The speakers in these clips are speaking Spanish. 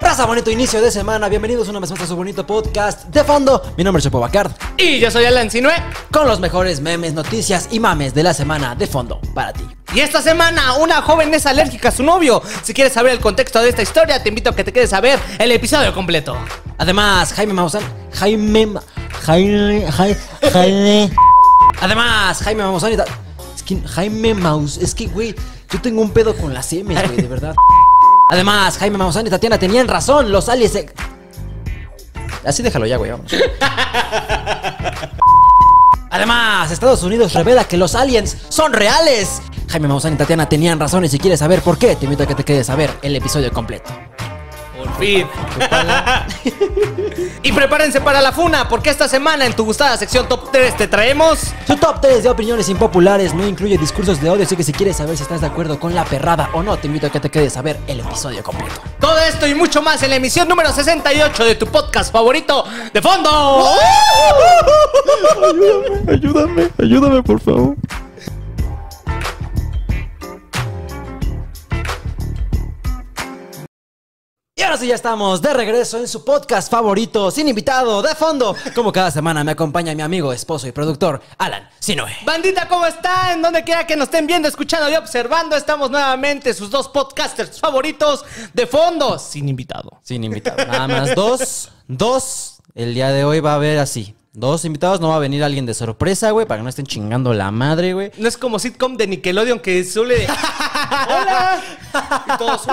Raza, bonito inicio de semana. Bienvenidos una vez más a su bonito podcast de fondo. Mi nombre es Chapo Bacard. Y yo soy Alan Sinue. Con los mejores memes, noticias y mames de la semana de fondo para ti. Y esta semana, una joven es alérgica a su novio. Si quieres saber el contexto de esta historia, te invito a que te quedes a ver el episodio completo. Además, Jaime Mausan. Jaime. Jaime. Jaime. Además, Jaime Mausan Es que Jaime Maus. Es que, güey, yo tengo un pedo con las M güey, de verdad. Además, Jaime Maussan y Tatiana tenían razón. Los aliens. Así déjalo ya, güey. vamos Además, Estados Unidos revela que los aliens son reales. Jaime Maussan y Tatiana tenían razón y si quieres saber por qué, te invito a que te quedes a ver el episodio completo. Por fin. y prepárense para la funa, porque esta semana en tu gustada sección Top 3 te traemos... Tu Top 3 de opiniones impopulares no incluye discursos de odio, así que si quieres saber si estás de acuerdo con la perrada o no, te invito a que te quedes a ver el episodio completo. Todo esto y mucho más en la emisión número 68 de tu podcast favorito, De Fondo. ayúdame, ayúdame, ayúdame por favor. Y ahora sí ya estamos de regreso en su podcast favorito, sin invitado, de fondo. Como cada semana me acompaña mi amigo, esposo y productor, Alan Sinoe. Bandita, ¿cómo están? Donde quiera que nos estén viendo, escuchando y observando, estamos nuevamente sus dos podcasters favoritos de fondo, sin invitado. Sin invitado. Nada más dos, dos. El día de hoy va a haber así. Dos invitados, no va a venir alguien de sorpresa, güey, para que no estén chingando la madre, güey. No es como sitcom de Nickelodeon que suele. ¡Hola! Y todos.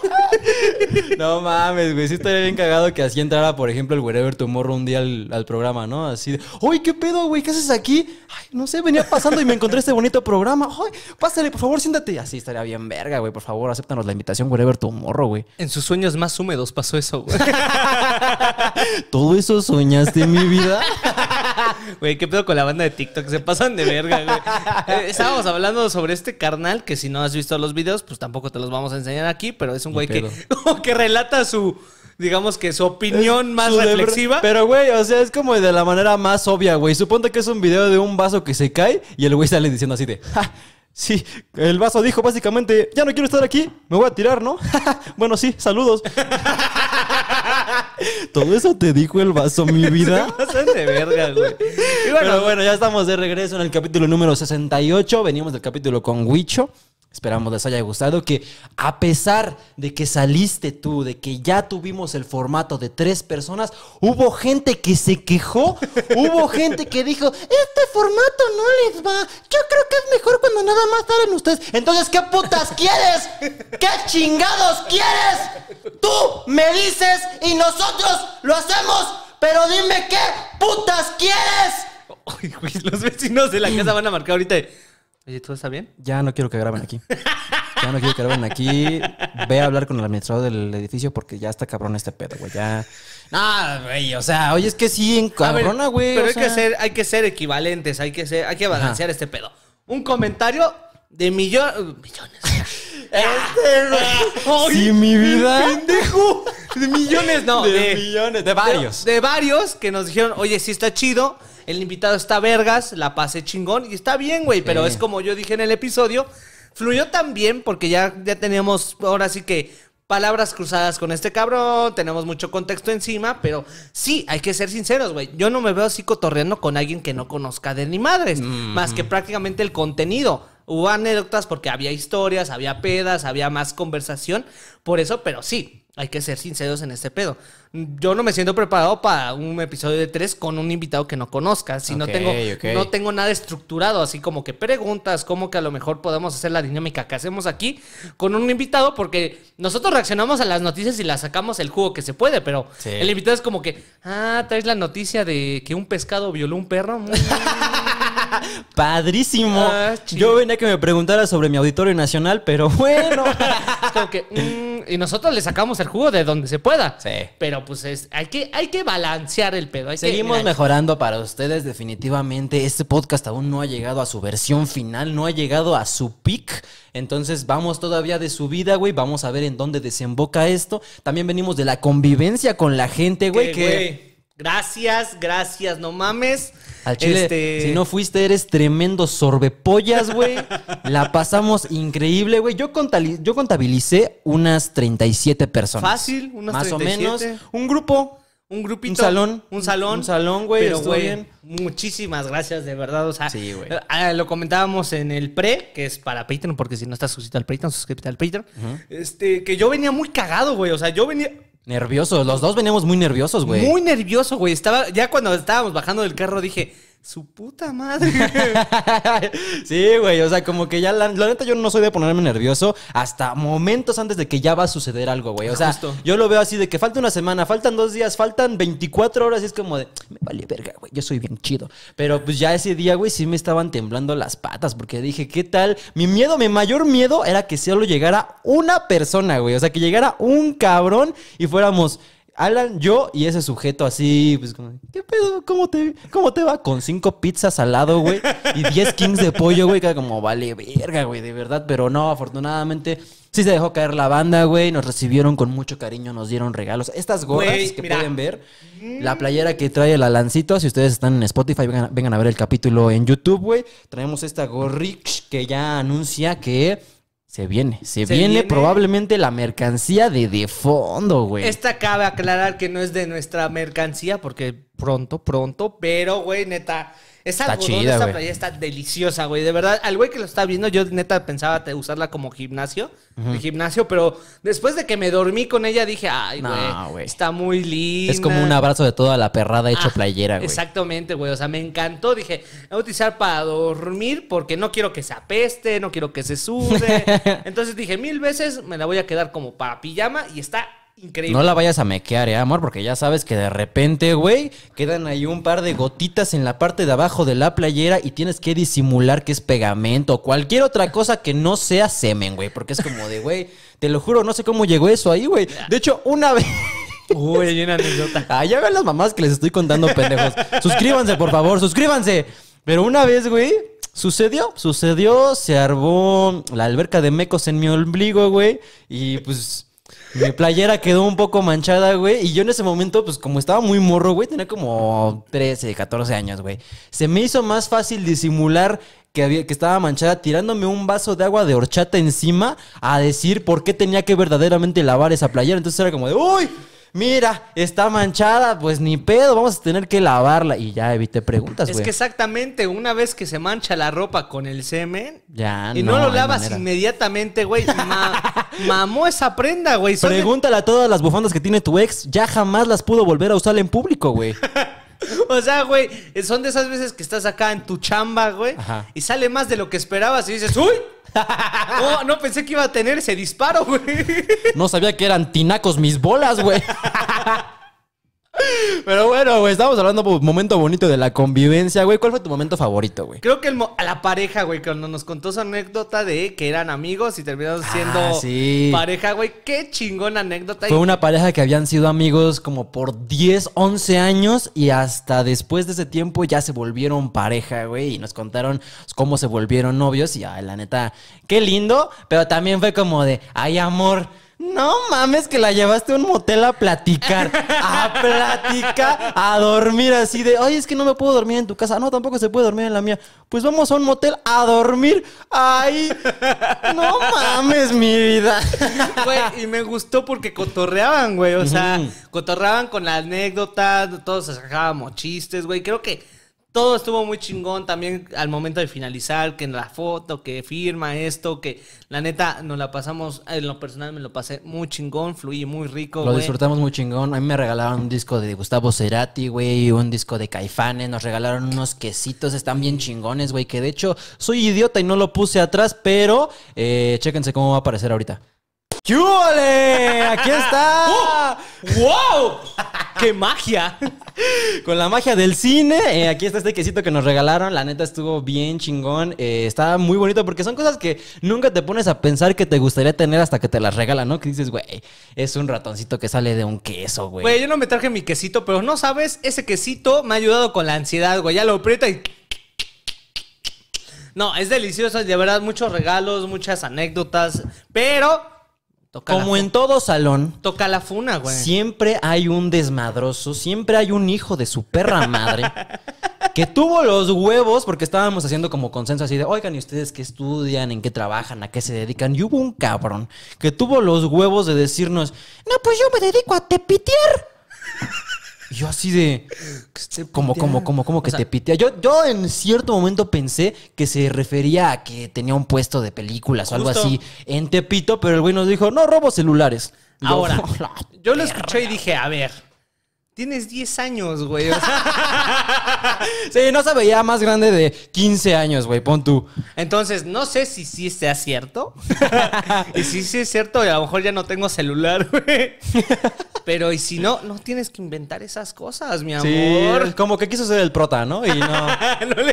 no mames, güey. Sí estaría bien cagado que así entrara, por ejemplo, el Wherever Tomorrow un día al, programa, ¿no? Así de, ¡Uy, qué pedo, güey! ¿Qué haces aquí? Ay, no sé, venía pasando y me encontré este bonito programa. ¡Ay, pásale, por favor, siéntate! Así estaría bien verga, güey. Por favor, acéptanos la invitación, Wherever Tomorrow, güey. En sus sueños más húmedos pasó eso, güey. ¿Todo eso soñaste en mi vida? Güey, qué pedo con la banda de TikTok. Se pasan de verga, güey. Eh, estábamos hablando sobre este carnal que si no has visto los videos, pues tampoco te los vamos a enseñar aquí, pero es un un que, relata su, digamos que su opinión más reflexiva. Pero, güey, o sea, es como de la manera más obvia, güey. Suponte que es un video de un vaso que se cae y el güey sale diciendo así de, ja, sí, el vaso dijo básicamente, ya no quiero estar aquí, me voy a tirar, ¿no? bueno, sí, saludos. Todo eso te dijo el vaso, mi vida. de verga, güey. Bueno, Pero bueno, ya estamos de regreso en el capítulo número 68. Venimos del capítulo con Huicho. Esperamos les haya gustado que a pesar de que saliste tú, de que ya tuvimos el formato de tres personas, hubo gente que se quejó, hubo gente que dijo, este formato no les va, yo creo que es mejor cuando nada más salen ustedes. Entonces, ¿qué putas quieres? ¿Qué chingados quieres? Tú me dices y nosotros lo hacemos, pero dime qué putas quieres. los vecinos de la casa van a marcar ahorita y ¿todo está bien? Ya no quiero que graben aquí. ya no quiero que graben aquí. Ve a hablar con el administrador del edificio porque ya está cabrón este pedo, güey. Ya. No, güey, o sea, oye, es que sí, cabrona, güey. Pero hay, que ser, hay que ser equivalentes, hay que, ser, hay que balancear este pedo. Un comentario de millón, millones. este, mi vida. Pendejo. De millones, no. De, millones, de varios. De, de varios que nos dijeron, oye, sí está chido el invitado está vergas, la pasé chingón y está bien, güey, pero es como yo dije en el episodio, fluyó tan bien porque ya, ya teníamos, ahora sí que palabras cruzadas con este cabrón, tenemos mucho contexto encima, pero sí, hay que ser sinceros, güey. Yo no me veo así cotorreando con alguien que no conozca de ni madres, mm. más que prácticamente el contenido. Hubo anécdotas porque había historias, había pedas, había más conversación, por eso, pero sí, hay que ser sinceros en este pedo yo no me siento preparado para un episodio de tres con un invitado que no conozca. Si no tengo, no tengo nada estructurado, así como que preguntas, como que a lo mejor podemos hacer la dinámica que hacemos aquí con un invitado, porque nosotros reaccionamos a las noticias y las sacamos el jugo que se puede, pero el invitado es como que, ah, traes la noticia de que un pescado violó un perro. Mm. Padrísimo. Ah, yo venía que me preguntara sobre mi auditorio nacional, pero bueno. es como que, mm, y nosotros le sacamos el jugo de donde se pueda. Sí. Pero pues es, hay, que, hay que balancear el pedo. Seguimos mejorando para ustedes definitivamente. Este podcast aún no ha llegado a su versión final, no ha llegado a su peak. Entonces vamos todavía de subida, güey. Vamos a ver en dónde desemboca esto. También venimos de la convivencia con la gente, güey. Que, güey Gracias, gracias, no mames. Al este, si no fuiste, eres tremendo sorbepollas, güey. La pasamos increíble, güey. Yo, yo contabilicé unas 37 personas. Fácil, unas Más o menos. Un grupo. Un grupito. Un salón. Un salón. Un salón, güey. Pero, güey, muchísimas gracias, de verdad. O sea, sí, güey. Ah, lo comentábamos en el pre, que es para Patreon, porque si no estás suscrito al Patreon, suscríbete al Patreon. Este, que yo venía muy cagado, güey. O sea, yo venía Nervioso. Los dos veníamos muy nerviosos, güey. Muy nervioso, güey. Estaba, ya cuando estábamos bajando del carro dije, su puta madre. sí, güey, o sea, como que ya la, neta yo no soy de ponerme nervioso hasta momentos antes de que ya va a suceder algo, güey. O sea, yo lo veo así de que falta una semana, faltan dos días, faltan 24 horas y es como de, me vale verga, güey, yo soy bien chido. Pero pues ya ese día, güey, sí me estaban temblando las patas porque dije, ¿qué tal? Mi miedo, mi mayor miedo era que solo llegara una persona, güey. O sea, que llegara un cabrón y fuéramos Alan, yo y ese sujeto así, pues como, ¿qué pedo? ¿Cómo te, cómo te va? Con cinco pizzas al lado, güey, y diez kings de pollo, güey, que como vale verga, güey, de verdad, pero no, afortunadamente sí se dejó caer la banda, güey, nos recibieron con mucho cariño, nos dieron regalos. Estas gorras que pueden ver, mm. la playera que trae el Alancito, si ustedes están en Spotify, vengan, a ver el capítulo en YouTube, güey. Traemos esta gorrich que ya anuncia que se viene, se, viene, viene, probablemente la mercancía de de fondo, güey. Esta cabe aclarar que no es de nuestra mercancía, porque pronto, pronto, pero, güey, neta, está chida, esta playera está deliciosa, güey. De verdad, al güey que lo está viendo, yo neta pensaba usarla como gimnasio, gimnasio, pero después de que me dormí con ella dije, ay, güey, está muy linda. Es como un abrazo de toda la perrada hecho playera, güey. Exactamente, güey. O sea, me encantó. Dije, voy a utilizar para dormir porque no quiero que se apeste, no quiero que se sude. Entonces dije, mil veces me la voy a quedar como para pijama y está Increíble. No la vayas a mequear, eh, amor, porque ya sabes que de repente, güey, quedan ahí un par de gotitas en la parte de abajo de la playera y tienes que disimular que es pegamento o cualquier otra cosa que no sea semen, güey, porque es como de, güey, te lo juro, no sé cómo llegó eso ahí, güey. De hecho, una vez. Uy, una anécdota. Ah, ya ven las mamás que les estoy contando, pendejos. Suscríbanse, por favor, suscríbanse. Pero una vez, güey, Sucedió, sucedió, se armó la alberca de mecos en mi ombligo, güey. Y pues mi playera quedó un poco manchada, güey. Y yo en ese momento, pues como estaba muy morro, güey, tenía como 13, 14 años, güey. Se me hizo más fácil disimular que, había, que estaba manchada tirándome un vaso de agua de horchata encima a decir por qué tenía que verdaderamente lavar esa playera. Entonces era como de, ¡Uy! mira, está manchada, pues ni pedo, vamos a tener que lavarla. Y ya evite preguntas, güey. Es que exactamente, una vez que se mancha la ropa con el semen, ya, y no, lo lavas inmediatamente, güey, mamó esa prenda, güey. Pregúntale a todas las bufandas que tiene tu ex, ya jamás las pudo volver a usar en público, güey. O sea, güey, son de esas veces que estás acá en tu chamba, güey, y sale más de lo que esperabas y dices, ¡Uy! Oh, no pensé que iba a tener ese disparo, güey. No sabía que eran tinacos mis bolas, güey. Pero bueno, güey, estábamos hablando de pues, un momento bonito de la convivencia, güey. ¿Cuál fue tu momento favorito, güey? Creo que el la pareja, güey, cuando nos contó su anécdota de que eran amigos y terminaron ah, siendo pareja, güey. Qué chingón anécdota. Fue una pareja que habían sido amigos como por 10, 11 años y hasta después de ese tiempo ya se volvieron pareja, güey, y nos contaron cómo se volvieron novios y, la neta, qué lindo, pero también fue como de, ay, amor, no mames que la llevaste a un motel a platicar, a platicar, a dormir así de, ay, es que no me puedo dormir en tu casa, no, tampoco se puede dormir en la mía. Pues vamos a un motel a dormir. Ay, no mames mi vida. Güey, y me gustó porque cotorreaban, güey, o sea, cotorreaban con la anécdota, todos sacábamos chistes, güey, creo que todo estuvo muy chingón también al momento de finalizar, que en la foto, que firma esto, que la neta nos la pasamos, en lo personal me lo pasé muy chingón, fluí muy rico. Lo disfrutamos muy chingón. A mí me regalaron un disco de Gustavo Cerati, güey, un disco de Caifanes, nos regalaron unos quesitos, están bien chingones, güey, que de hecho soy idiota y no lo puse atrás, pero eh, chéquense cómo va a aparecer ahorita ole ¡Aquí está! ¡Oh! ¡Wow! ¡Qué magia! Con la magia del cine, eh, aquí está este quesito que nos regalaron. La neta estuvo bien chingón. Eh, está muy bonito porque son cosas que nunca te pones a pensar que te gustaría tener hasta que te las regalan, ¿no? Que dices, güey, es un ratoncito que sale de un queso, güey. Güey, yo no me traje mi quesito, pero no sabes, ese quesito me ha ayudado con la ansiedad, güey. Ya lo aprieta y. No, es delicioso, de verdad, muchos regalos, muchas anécdotas, pero como en todo salón. Toca la funa, güey. Siempre hay un desmadroso, siempre hay un hijo de su perra madre que tuvo los huevos porque estábamos haciendo como consenso así de, oigan, ¿y ustedes qué estudian? ¿En qué trabajan? ¿A qué se dedican? Y hubo un cabrón que tuvo los huevos de decirnos, no, pues yo me dedico a tepitear. Y yo así de... Como, como, como, como que te pitea. Yo, yo en cierto momento pensé que se refería a que tenía un puesto de películas o algo así en Tepito, pero el güey nos dijo, no, robo celulares. Ahora, yo lo escuché y dije, a ver Tienes 10 años, güey. sí, no sabía veía más grande de 15 años, güey. Pon tú. Entonces, no sé si sí sea cierto. y si sí es cierto, a lo mejor ya no tengo celular, güey. Pero y si no, no tienes que inventar esas cosas, mi amor. Sí, como que quiso ser el prota, ¿no? Y no,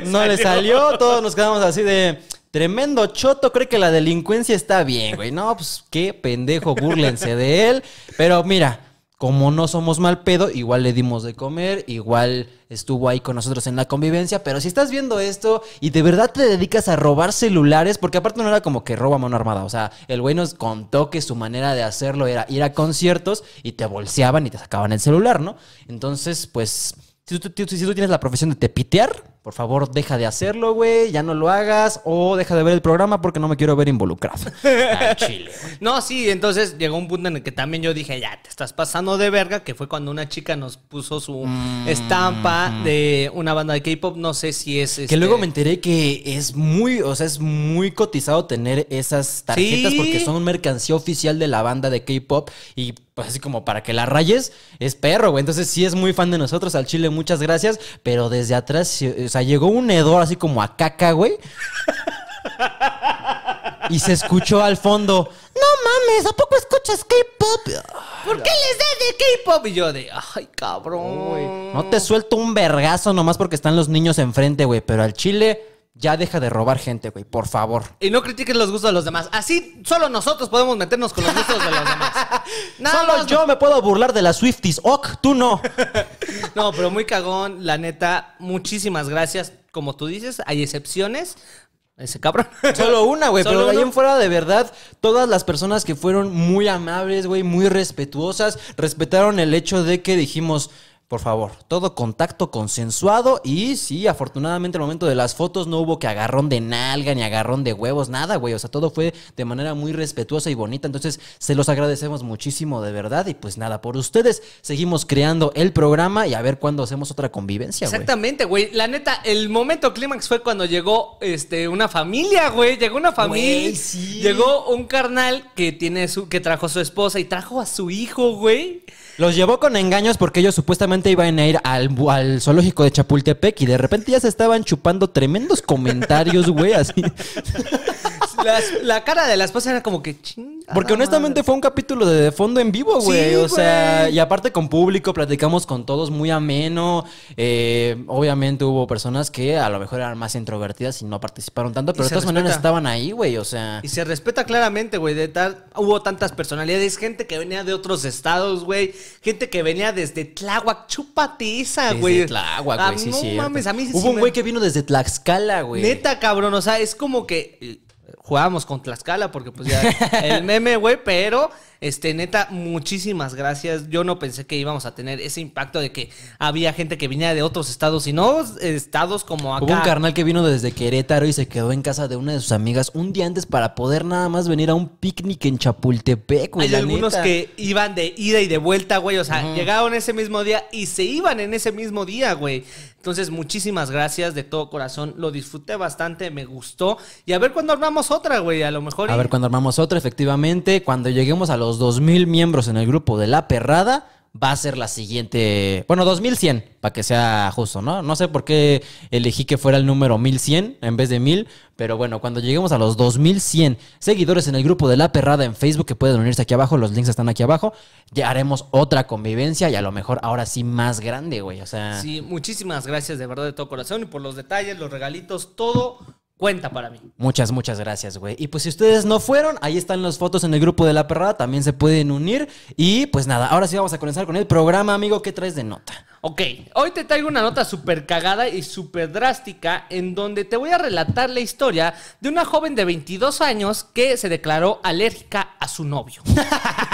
no, le, salió. Todos nos quedamos así de... Tremendo choto, cree que la delincuencia está bien, güey. No, pues qué pendejo, búrlense de él. Pero mira, como no somos mal pedo, igual le dimos de comer, igual estuvo ahí con nosotros en la convivencia, pero si estás viendo esto y de verdad te dedicas a robar celulares, porque aparte no era como que roba mano armada, o sea, el güey nos contó que su manera de hacerlo era ir a conciertos y te bolseaban y te sacaban el celular, ¿no? Entonces, pues, si tú, tienes la profesión de te pitear por favor, deja de hacerlo, güey, ya no lo hagas, o deja de ver el programa porque no me quiero ver involucrado. Al chile. No, sí, entonces llegó un punto en el que también yo dije, ya, te estás pasando de verga, que fue cuando una chica nos puso su mm. estampa de una banda de K-pop, no sé si es... Que luego este me enteré que es muy, o sea, es muy cotizado tener esas tarjetas porque son mercancía oficial de la banda de K-pop y pues así como para que la rayes, es perro, güey. Entonces sí es muy fan de nosotros, al chile muchas gracias, pero desde atrás llegó un hedor así como a caca, güey. y se escuchó al fondo. No mames, ¿a poco escuchas K-pop? ¿Por qué les da de K-pop? Y yo de, ay, cabrón. güey. no te suelto un vergazo nomás porque están los niños enfrente, güey. Pero al chile ya deja de robar gente, güey, por favor. Y no critiques los gustos de los demás. Así solo nosotros podemos meternos con los gustos de los demás. solo yo me puedo burlar de las Swifties. Ok, tú no. no, pero muy cagón, la neta. Muchísimas gracias. Como tú dices, hay excepciones. Ese cabrón. Solo una, güey. Pero de ahí en fuera, de verdad, todas las personas que fueron muy amables, güey, muy respetuosas, respetaron el hecho de que dijimos, por favor, todo contacto consensuado y sí, afortunadamente el momento de las fotos no hubo que agarrón de nalga ni agarrón de huevos, nada, güey. O sea, todo fue de manera muy respetuosa y bonita. Entonces, se los agradecemos muchísimo de verdad y pues nada, por ustedes seguimos creando el programa y a ver cuándo hacemos otra convivencia, güey. Exactamente, güey. La neta, el momento clímax fue cuando llegó este una familia, güey. Llegó una familia. Llegó un carnal que tiene su que trajo a su esposa y trajo a su hijo, güey. Los llevó con engaños porque ellos supuestamente Iba iban a ir al, zoológico de Chapultepec y de repente ya se estaban chupando tremendos comentarios, güey, así. la cara de las esposa era como que ching. Porque honestamente fue un capítulo de, fondo en vivo, güey. o sea, y aparte con público, platicamos con todos muy ameno. Eh, obviamente hubo personas que a lo mejor eran más introvertidas y no participaron tanto, pero de todas maneras estaban ahí, güey. O sea. Y se respeta claramente, güey. De tal, hubo tantas personalidades, gente que venía de otros estados, güey. Gente que venía desde Tláhuac, chupatiza, güey. Desde güey, sí, ah, sí. No mames, a mí sí. Hubo un güey que vino desde Tlaxcala, güey. Neta, cabrón. O sea, es como que jugábamos con Tlaxcala, porque pues ya el meme, güey, pero este, neta, muchísimas gracias. Yo no pensé que íbamos a tener ese impacto de que había gente que venía de otros estados y no estados como acá. Hubo un carnal que vino desde Querétaro y se quedó en casa de una de sus amigas un día antes para poder nada más venir a un picnic en Chapultepec, güey. Hay algunos que iban de ida y de vuelta, güey. O sea, llegaron ese mismo día y se iban en ese mismo día, güey. Entonces, muchísimas gracias de todo corazón. Lo disfruté bastante, me gustó. Y a ver cuándo armamos otra, güey. A lo mejor. A ver cuándo armamos otra, efectivamente. Cuando lleguemos a los los 2.000 miembros en el grupo de La Perrada va a ser la siguiente. Bueno, 2100, para que sea justo, ¿no? No sé por qué elegí que fuera el número 1100 en vez de 1000, pero bueno, cuando lleguemos a los 2100 seguidores en el grupo de La Perrada en Facebook, que pueden unirse aquí abajo, los links están aquí abajo, ya haremos otra convivencia y a lo mejor ahora sí más grande, güey, o sea. Sí, muchísimas gracias de verdad de todo corazón y por los detalles, los regalitos, todo cuenta para mí. Muchas, muchas gracias, güey. Y pues si ustedes no fueron, ahí están las fotos en el grupo de La Perrada, también se pueden unir. Y pues nada, ahora sí vamos a comenzar con el programa, amigo. ¿Qué traes de nota? Ok, hoy te traigo una nota súper cagada y súper drástica en donde te voy a relatar la historia de una joven de 22 años que se declaró alérgica a su novio.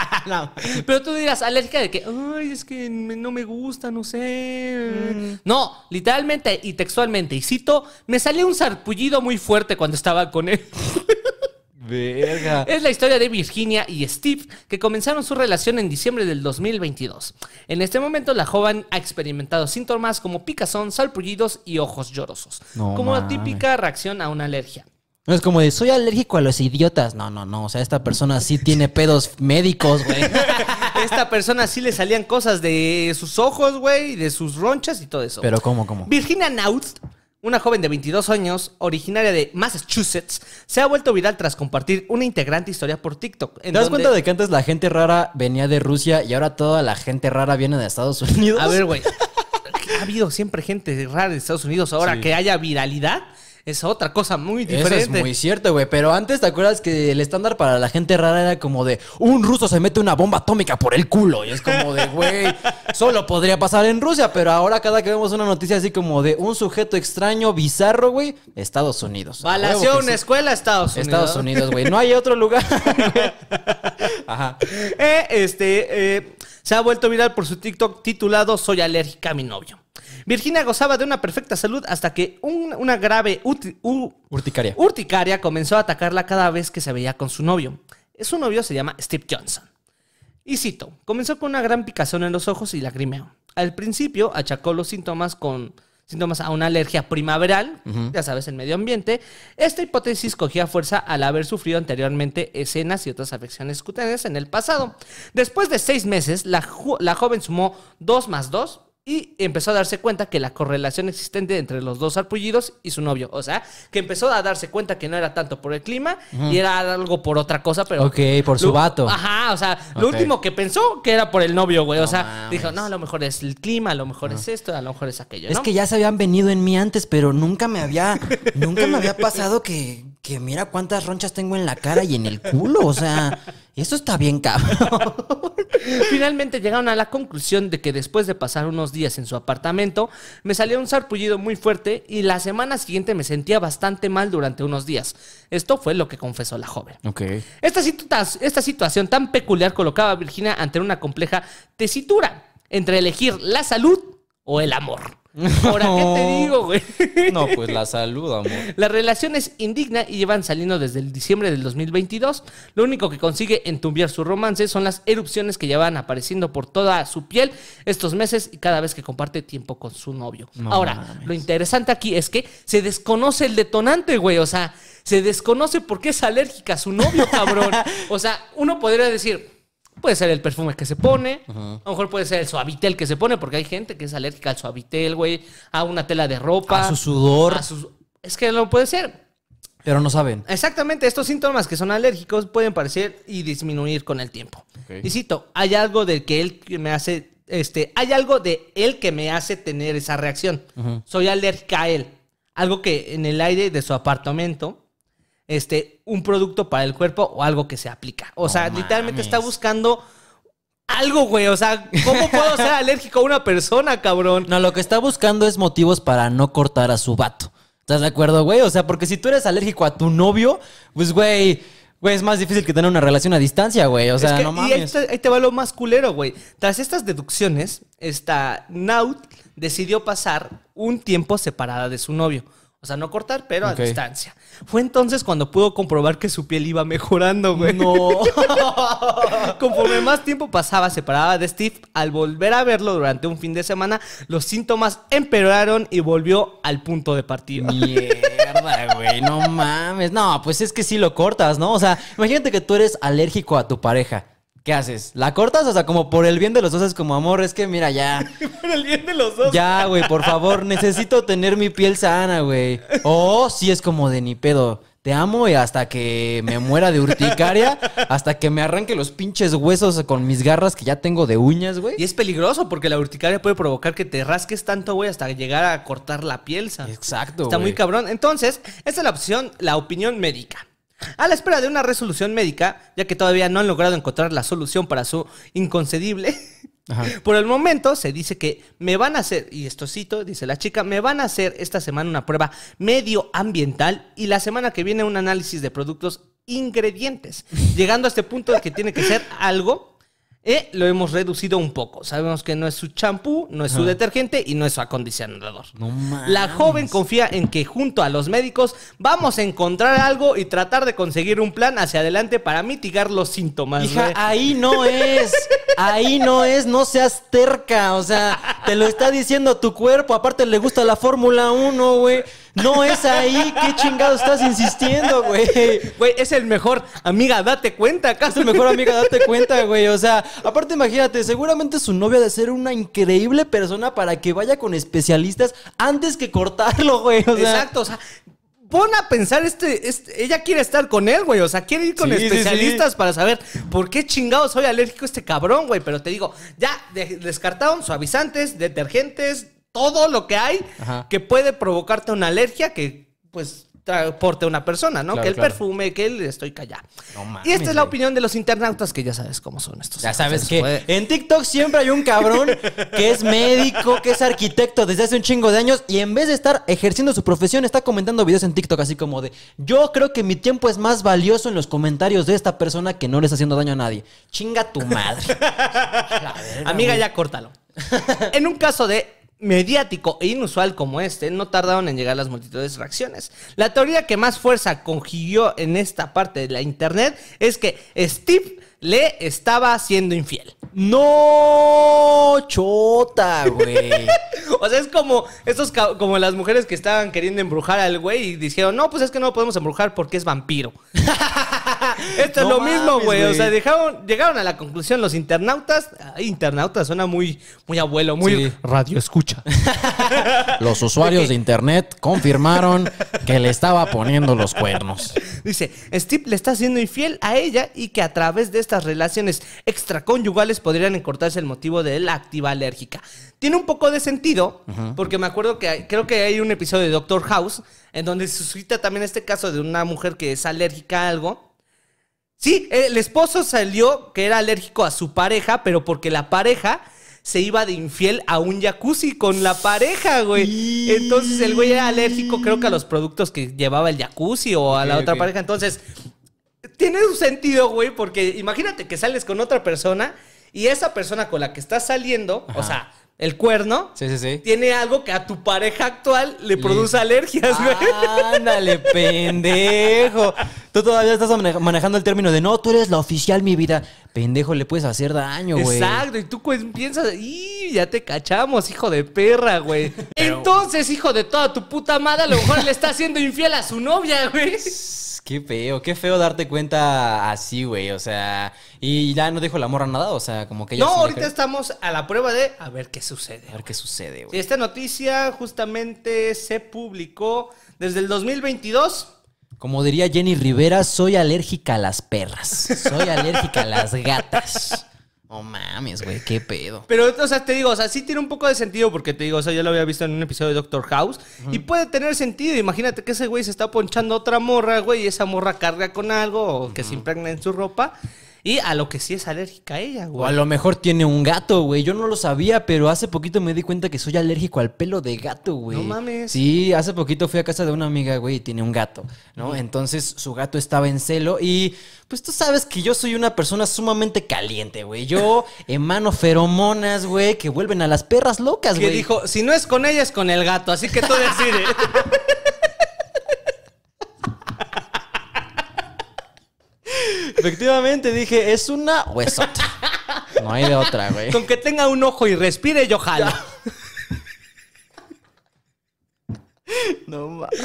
Pero tú dirás, alérgica de que, ay, es que no me gusta, no sé. Mm. No, literalmente y textualmente, y cito, me salió un sarpullido muy fuerte cuando estaba con él. Verga. Es la historia de Virginia y Steve, que comenzaron su relación en diciembre del 2022. En este momento, la joven ha experimentado síntomas como picazón, salpullidos y ojos llorosos, como la típica reacción a una alergia. No es como de, soy alérgico a los idiotas. No, no, no. O sea, esta persona sí tiene pedos médicos, güey. esta persona sí le salían cosas de sus ojos, güey, de sus ronchas y todo eso. Pero ¿cómo, cómo? Virginia Nautz, una joven de 22 años, originaria de Massachusetts, se ha vuelto viral tras compartir una integrante historia por TikTok. ¿Te das cuenta de que antes la gente rara venía de Rusia y ahora toda la gente rara viene de Estados Unidos? A ver, güey. ha habido siempre gente rara de Estados Unidos. Ahora que haya viralidad, es otra cosa muy diferente. Eso es muy cierto, güey. Pero antes, ¿te acuerdas que el estándar para la gente rara era como de un ruso se mete una bomba atómica por el culo? Y es como de, güey, solo podría pasar en Rusia. Pero ahora, cada que vemos una noticia así como de un sujeto extraño, bizarro, güey, Estados Unidos. Balació una escuela, Estados Unidos. Estados Unidos, güey. No hay otro lugar. Ajá. Eh, este, eh, se ha vuelto viral por su TikTok titulado Soy alérgica a mi novio. Virginia gozaba de una perfecta salud hasta que una grave urticaria. urticaria comenzó a atacarla cada vez que se veía con su novio. Su novio se llama Steve Johnson. Y cito, comenzó con una gran picazón en los ojos y lagrimeo. Al principio achacó los síntomas con síntomas a una alergia primaveral, ya sabes, el medio ambiente. Esta hipótesis cogía fuerza al haber sufrido anteriormente escenas y otras afecciones cutáneas en el pasado. Después de seis meses, la, la joven sumó dos más dos y empezó a darse cuenta que la correlación existente entre los dos arpullidos y su novio. O sea, que empezó a darse cuenta que no era tanto por el clima y era algo por otra cosa, pero. Ok, por su vato. Ajá, o sea, lo último que pensó que era por el novio, güey. o sea, dijo, no, a lo mejor es el clima, a lo mejor es esto, a lo mejor es aquello. Es que ya se habían venido en mí antes, pero nunca me había. nunca me había pasado que que mira cuántas ronchas tengo en la cara y en el culo. O sea, eso está bien cabrón. Finalmente llegaron a la conclusión de que después de pasar unos días en su apartamento, me salió un sarpullido muy fuerte y la semana siguiente me sentía bastante mal durante unos días. Esto fue lo que confesó la joven. Esta, esta situación tan peculiar colocaba a Virginia ante una compleja tesitura entre elegir la salud o el amor. ¿Ahora qué te digo, güey? No, pues la salud, amor. La relación es indigna y llevan saliendo desde el diciembre del 2022. Lo único que consigue entumbiar su romance son las erupciones que ya van apareciendo por toda su piel estos meses y cada vez que comparte tiempo con su novio. Ahora, lo interesante aquí es que se desconoce el detonante, güey. O sea, se desconoce por qué es alérgica a su novio, cabrón. o sea, uno podría decir Puede ser el perfume que se pone, a lo mejor puede ser el suavitel que se pone, porque hay gente que es alérgica al suavitel, güey, a una tela de ropa. A su sudor. Es que no puede ser. Pero no saben. Exactamente, estos síntomas que son alérgicos pueden parecer y disminuir con el tiempo. Y cito, hay algo de que él me hace, este, hay algo de él que me hace tener esa reacción. Soy alérgica a él. Algo que en el aire de su apartamento este, un producto para el cuerpo o algo que se aplica. O sea, literalmente está buscando algo, güey. O sea, ¿cómo puedo ser alérgico a una persona, cabrón? No, lo que está buscando es motivos para no cortar a su vato. ¿Estás de acuerdo, güey? O sea, porque si tú eres alérgico a tu novio, pues, güey, es más difícil que tener una relación a distancia, güey. O sea, no mames. Y ahí, te, va lo más culero, güey. Tras estas deducciones, esta Naut decidió pasar un tiempo separada de su novio. O sea, no cortar, pero a distancia. Fue entonces cuando pudo comprobar que su piel iba mejorando, güey. No. Conforme más tiempo pasaba separada de Steve, al volver a verlo durante un fin de semana, los síntomas empeoraron y volvió al punto de partida. Mierda, güey. No mames. No, pues es que sí lo cortas, ¿no? O sea, imagínate que tú eres alérgico a tu pareja ¿qué haces? ¿La cortas? O sea, como por el bien de los dos es como, amor, es que mira, ya. por el bien de los dos. Ya, güey, por favor, necesito tener mi piel sana, güey. O si es como de ni pedo. Te amo y hasta que me muera de urticaria, hasta que me arranque los pinches huesos con mis garras que ya tengo de uñas, güey. Y es peligroso porque la urticaria puede provocar que te rasques tanto, güey, hasta llegar a cortar la piel. Exacto. Está muy cabrón. Entonces, esta es la opción, la opinión médica. A la espera de una resolución médica, ya que todavía no han logrado encontrar la solución para su inconcedible, Por el momento se dice que me van a hacer, y esto cito, dice la chica, me van a hacer esta semana una prueba medioambiental y la semana que viene un análisis de productos ingredientes, llegando a este punto de que tiene que ser algo eh, lo hemos reducido un poco. Sabemos que no es su champú, no es su detergente y no es su acondicionador. No La joven confía en que junto a los médicos vamos a encontrar algo y tratar de conseguir un plan hacia adelante para mitigar los síntomas. Hija, ahí no es. Ahí no es. No seas terca. O sea, te lo está diciendo tu cuerpo. Aparte le gusta la Fórmula 1, güey. No es ahí, qué chingado estás insistiendo, güey. Güey, es el mejor amiga, date cuenta, es el mejor amiga, date cuenta, güey. O sea, aparte imagínate, seguramente su novia de ser una increíble persona para que vaya con especialistas antes que cortarlo, güey. Exacto, o sea, pon a pensar, este, este, ella quiere estar con él, güey. O sea, quiere ir con especialistas para saber por qué chingado soy alérgico a este cabrón, güey. Pero te digo, ya descartaron suavizantes, detergentes, todo lo que hay que puede provocarte una alergia que, pues, transporte a una persona, ¿no? que el perfume, que el estoy callado. No, y esta es la opinión de los internautas, que ya sabes cómo son estos. Ya sabes que en TikTok siempre hay un cabrón que es médico, que es arquitecto desde hace un chingo de años y en vez de estar ejerciendo su profesión, está comentando videos en TikTok así como de, yo creo que mi tiempo es más valioso en los comentarios de esta persona que no le está haciendo daño a nadie. Chinga tu madre. Amiga, ya córtalo. en un caso de mediático e inusual como este, no tardaron en llegar las multitudes de reacciones. La teoría que más fuerza Congiguió en esta parte de la internet es que Steve le estaba siendo infiel. No, chota, güey. o sea, es como estos como las mujeres que estaban queriendo embrujar al güey y dijeron, "No, pues es que no podemos embrujar porque es vampiro." Esto es lo mismo, güey. O sea, dejaron, llegaron a la conclusión los internautas. Internautas suena muy, muy abuelo, muy radio escucha. los usuarios de internet confirmaron que le estaba poniendo los cuernos. Dice, Steve le está siendo infiel a ella y que a través de esta relaciones extraconyugales podrían encortarse el motivo de la activa alérgica. Tiene un poco de sentido, porque me acuerdo que creo que hay un episodio de Doctor House en donde se suscita también este caso de una mujer que es alérgica a algo. Sí, eh, el esposo salió que era alérgico a su pareja, pero porque la pareja se iba de infiel a un jacuzzi con la pareja, güey. Entonces el güey era alérgico, creo que a los productos que llevaba el jacuzzi o a la otra pareja. Entonces tiene un sentido, güey, porque imagínate que sales con otra persona y esa persona con la que estás saliendo, o sea, el cuerno, tiene algo que a tu pareja actual le, produce alergias, güey. Ándale, pendejo. Tú todavía estás manejando el término de no, tú eres la oficial, mi vida. Pendejo, le puedes hacer daño, güey. Exacto, y tú piensas, y ya te cachamos, hijo de perra, güey. Entonces, hijo de toda tu puta madre, a lo mejor le está haciendo infiel a su novia, güey. Qué feo, qué feo darte cuenta así, güey. O sea, y ya no dijo la morra nada, o sea, como que ya. No, ahorita estamos a la prueba de a ver qué sucede. A ver qué sucede, güey. Esta noticia justamente se publicó desde el 2022. Como diría Jenny Rivera, soy alérgica a las perras. Soy alérgica a las gatas. No mames, güey, qué pedo. Pero, o sea, te digo, o sea, sí tiene un poco de sentido porque te digo, o sea, yo lo había visto en un episodio de Doctor House y puede tener sentido. Imagínate que ese güey se está ponchando otra morra, güey, y esa morra carga con algo o que se impregna en su ropa y a lo que sí es alérgica a ella, güey. O a lo mejor tiene un gato, güey. Yo no lo sabía, pero hace poquito me di cuenta que soy alérgico al pelo de gato, güey. No mames. Sí, hace poquito fui a casa de una amiga, güey, y tiene un gato, ¿no? Entonces su gato estaba en celo y pues tú sabes que yo soy una persona sumamente caliente, güey. Yo emano feromonas, güey, que vuelven a las perras locas, güey. Que dijo, si no es con ella, es con el gato, así que tú decides. Efectivamente, dije, es una huesota. No hay de otra, güey. Con que tenga un ojo y respire, yo jalo. No mames.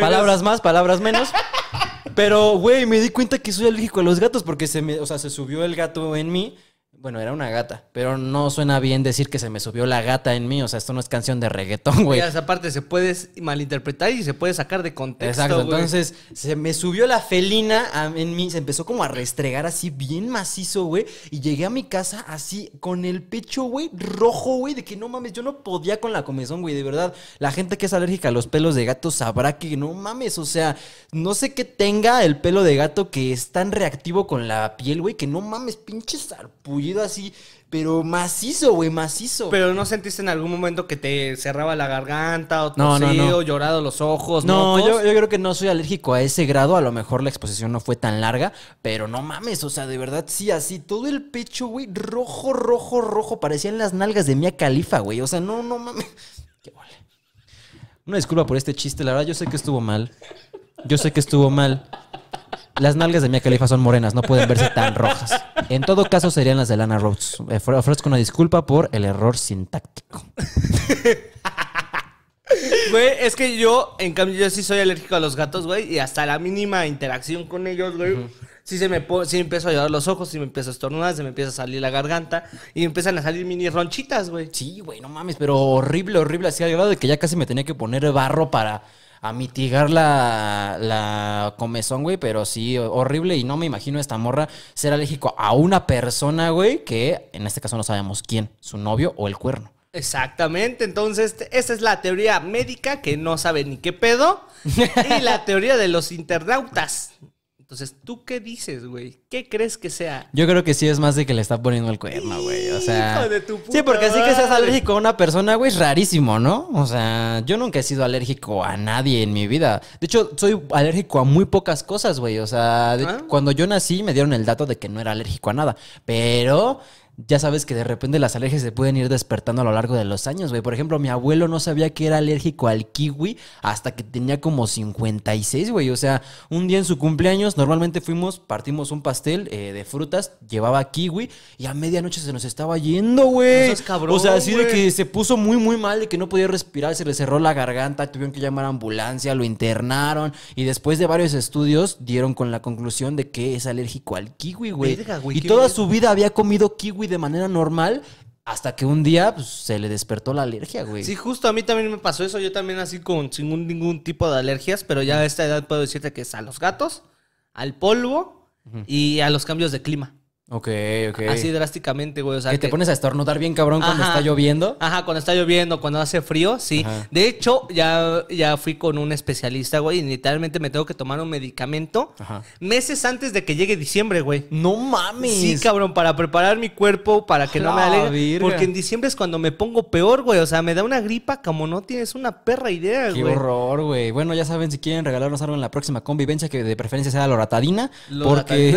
Palabras más, palabras menos. Pero, güey, me di cuenta que soy alérgico a los gatos porque se me, o sea, se subió el gato en mí bueno, era una gata, pero no suena bien decir que se me subió la gata en mí. O sea, esto no es canción de reggaetón, güey. Esa parte se puede malinterpretar y se puede sacar de contexto. Exacto, entonces se me subió la felina en mí, se empezó como a restregar así bien macizo, güey. Y llegué a mi casa así con el pecho, güey, rojo, güey, de que no mames, yo no podía con la comezón, güey, de verdad. La gente que es alérgica a los pelos de gato sabrá que no mames, o sea, no sé qué tenga el pelo de gato que es tan reactivo con la piel, güey, que no mames, pinches sarpullido así, pero macizo, güey, macizo. Pero no sentiste en algún momento que te cerraba la garganta o no, no, no. llorado los ojos. No, yo, creo que no soy alérgico a ese grado. A lo mejor la exposición no fue tan larga, pero no mames, o sea, de verdad sí, así todo el pecho, güey, rojo, rojo, rojo. Parecían las nalgas de Mia Califa, güey. O sea, no, no mames. Qué Una disculpa por este chiste, la verdad yo sé que estuvo mal. Yo sé que estuvo mal. Las nalgas de Mia califa son morenas, no pueden verse tan rojas. En todo caso, serían las de Lana Rhodes. Eh, ofrezco una disculpa por el error sintáctico. Güey, es que yo, en cambio, yo sí soy alérgico a los gatos, güey, y hasta la mínima interacción con ellos, güey, sí se me sí empiezo a llorar los ojos, sí me empiezo a estornudar, se me empieza a salir la garganta y empiezan a salir mini ronchitas, güey. Sí, güey, no mames, pero horrible, horrible, así ha grado de que ya casi me tenía que poner barro para a mitigar la, la comezón, güey, pero sí, horrible. Y no me imagino esta morra ser alérgico a una persona, güey, que en este caso no sabemos quién, su novio o el cuerno. Exactamente, entonces esa es la teoría médica que no sabe ni qué pedo y la teoría de los internautas entonces, ¿tú qué dices, güey? ¿Qué crees que sea? Yo creo que sí es más de que le está poniendo el cuerno, güey. O sea. sí, porque así que seas alérgico a una persona, güey, es rarísimo, ¿no? O sea, yo nunca he sido alérgico a nadie en mi vida. De hecho, soy alérgico a muy pocas cosas, güey. O sea, ah. cuando yo nací me dieron el dato de que no era alérgico a nada. Pero ya sabes que de repente las alergias se pueden ir despertando a lo largo de los años, güey. Por ejemplo, mi abuelo no sabía que era alérgico al kiwi hasta que tenía como 56, güey. O sea, un día en su cumpleaños normalmente fuimos, partimos un pastel eh, de frutas, llevaba kiwi y a medianoche se nos estaba yendo, güey. Es cabrón, o sea, así de que se puso muy, muy mal, de que no podía respirar, se le cerró la garganta, tuvieron que llamar a ambulancia, lo internaron y después de varios estudios dieron con la conclusión de que es alérgico al kiwi, güey. Y toda su vida había comido kiwi de manera normal. Hasta que un día pues, se le despertó la alergia, güey. Sí, justo a mí también me pasó eso. Yo también así con sin ningún, tipo de alergias, pero ya a esta edad puedo decirte que es a los gatos, al polvo y a los cambios de clima. Ok, ok. Así drásticamente, güey. O sea, que, te pones a estornudar bien cabrón cuando está lloviendo. Ajá, cuando está lloviendo, cuando hace frío, sí. De hecho, ya, ya fui con un especialista, güey, y literalmente me tengo que tomar un medicamento meses antes de que llegue diciembre, güey. No mames. Sí, cabrón, para preparar mi cuerpo, para que no me alegre. Porque en diciembre es cuando me pongo peor, güey. O sea, me da una gripa como no tienes una perra idea, güey. Qué horror, güey. Bueno, ya saben, si quieren regalarnos algo en la próxima convivencia, que de preferencia sea la loratadina. Porque...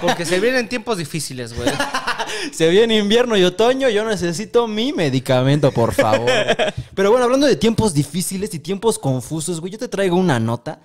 porque se vienen tiempos difíciles difíciles, güey. Se viene invierno y otoño, yo necesito mi medicamento, por favor. Pero bueno, hablando de tiempos difíciles y tiempos confusos, güey, yo te traigo una nota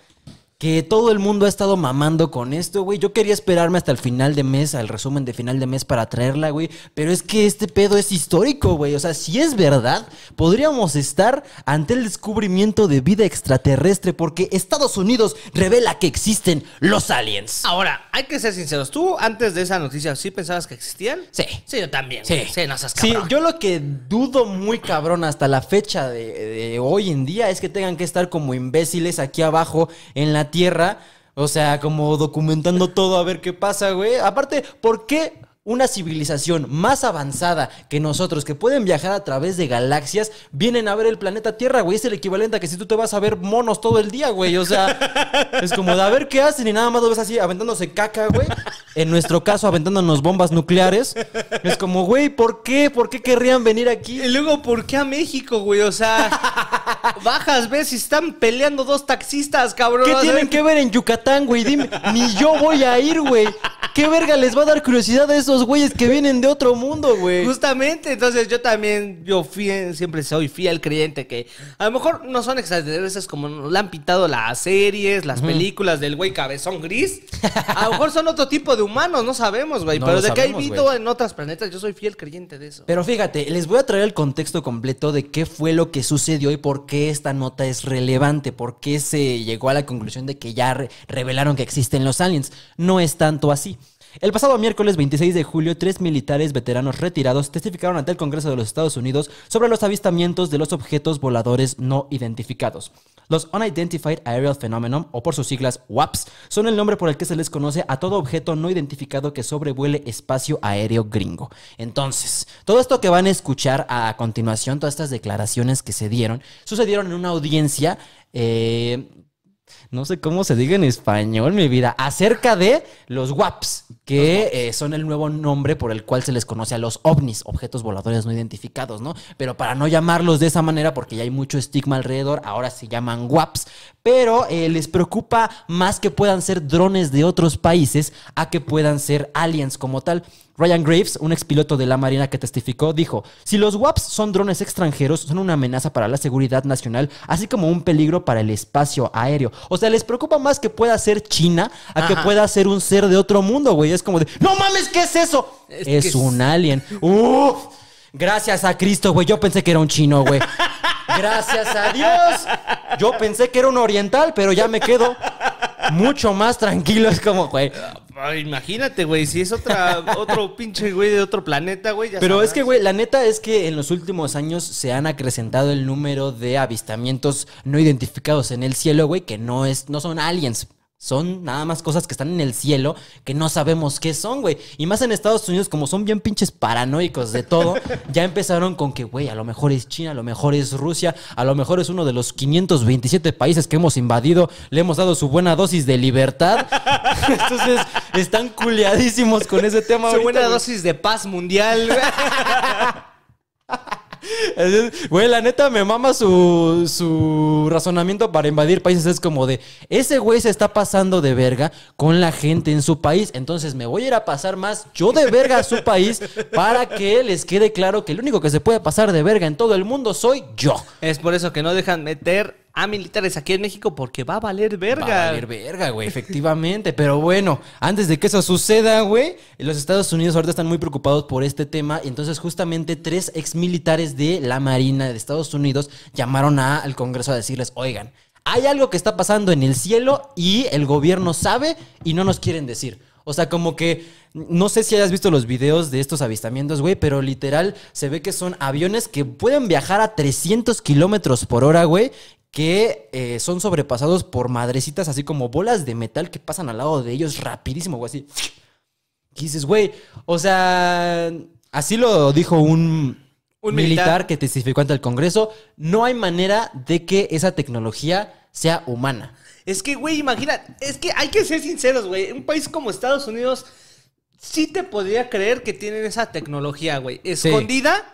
que todo el mundo ha estado mamando con esto, güey. Yo quería esperarme hasta el final de mes, al resumen de final de mes para traerla, güey. Pero es que este pedo es histórico, güey. O sea, si es verdad, podríamos estar ante el descubrimiento de vida extraterrestre porque Estados Unidos revela que existen los aliens. Ahora, hay que ser sinceros. ¿Tú antes de esa noticia sí pensabas que existían? Sí. Sí, yo también. Sí. no seas cabrón. Sí, yo lo que dudo muy cabrón hasta la fecha de hoy en día es que tengan que estar como imbéciles aquí abajo en la Tierra. O sea, como documentando todo a ver qué pasa, güey. Aparte, ¿por qué una civilización más avanzada que nosotros, que pueden viajar a través de galaxias, vienen a ver el planeta Tierra, güey. Es el equivalente a que si tú te vas a ver monos todo el día, güey. O sea, es como de a ver qué hacen y nada más lo ves así aventándose caca, güey. En nuestro caso, aventándonos bombas nucleares. Es como, güey, ¿por qué? ¿Por qué querrían venir aquí? Y luego, ¿por qué a México, güey? O sea, bajas, ves, Si están peleando dos taxistas, cabrón. ¿Qué tienen que ver en Yucatán, güey? Dime, ni yo voy a ir, güey. ¿Qué verga les va a dar curiosidad eso? güeyes que vienen de otro mundo, güey. Justamente, entonces yo también, yo siempre soy fiel creyente que a lo mejor no son extraterrestres como le han pintado las series, las películas del güey cabezón gris. A lo mejor son otro tipo de humanos, no sabemos, güey. pero de que hay vida en otras planetas, yo soy fiel creyente de eso. Pero fíjate, les voy a traer el contexto completo de qué fue lo que sucedió y por qué esta nota es relevante, por qué se llegó a la conclusión de que ya revelaron que existen los aliens. No es tanto así. El pasado miércoles 26 de julio, tres militares veteranos retirados testificaron ante el Congreso de los Estados Unidos sobre los avistamientos de los objetos voladores no identificados. Los Unidentified Aerial Phenomenon, o por sus siglas WAPS, son el nombre por el que se les conoce a todo objeto no identificado que sobrevuele espacio aéreo gringo. Entonces, todo esto que van a escuchar a continuación, todas estas declaraciones que se dieron, sucedieron en una audiencia eh, no sé cómo se diga en español, mi vida, acerca de los WAPs, que eh, son el nuevo nombre por el cual se les conoce a los ovnis, objetos voladores no identificados, ¿no? Pero para no llamarlos de esa manera, porque ya hay mucho estigma alrededor, ahora se llaman WAPs, pero eh, les preocupa más que puedan ser drones de otros países a que puedan ser aliens como tal. Ryan Graves, un expiloto de la Marina que testificó, dijo, si los WAPs son drones extranjeros, son una amenaza para la seguridad nacional, así como un peligro para el espacio aéreo. O sea, les preocupa más que pueda ser China a que pueda ser un ser de otro mundo, güey. Es como de, no mames, ¿qué es eso? Es, un alien. Gracias a Cristo, güey. Yo pensé que era un chino, güey. Gracias a Dios. Yo pensé que era un oriental, pero ya me quedo mucho más tranquilo. Es como, güey. Imagínate, güey, si es otra, otro pinche güey de otro planeta, güey. pero es que, güey, la neta es que en los últimos años se han acrecentado el número de avistamientos no identificados en el cielo, güey, que no, es, no son aliens. Son nada más cosas que están en el cielo que no sabemos qué son, güey. Y más en Estados Unidos, como son bien pinches paranoicos de todo, ya empezaron con que, güey, a lo mejor es China, a lo mejor es Rusia, a lo mejor es uno de los 527 países que hemos invadido, le hemos dado su buena dosis de libertad. Entonces, están culeadísimos con ese tema. Su buena dosis de paz mundial. Güey, la neta me mama su, su razonamiento para invadir países. Es como de, ese güey se está pasando de verga con la gente en su país. Entonces me voy a ir a pasar más yo de verga a su país para que les quede claro que el único que se puede pasar de verga en todo el mundo soy yo. Es por eso que no dejan meter a militares aquí en México porque va a valer verga. Va a valer verga, güey, efectivamente. Pero bueno, antes de que eso suceda, güey, los Estados Unidos ahorita están muy preocupados por este tema. entonces, justamente tres ex militares de la Marina de Estados Unidos llamaron al Congreso a decirles: oigan, hay algo que está pasando en el cielo y el gobierno sabe y no nos quieren decir. O sea, como que no sé si hayas visto los videos de estos avistamientos, güey, pero literal se ve que son aviones que pueden viajar a 300 kilómetros por hora, güey, que eh, son sobrepasados por madrecitas así como bolas de metal que pasan al lado de ellos rapidísimo, güey, así. Y dices, güey, o sea, así lo dijo un, militar. que testificó ante el Congreso, no hay manera de que esa tecnología sea humana. Es que, güey, imagina, es que hay que ser sinceros, güey, un país como Estados Unidos sí te podría creer que tienen esa tecnología, güey, escondida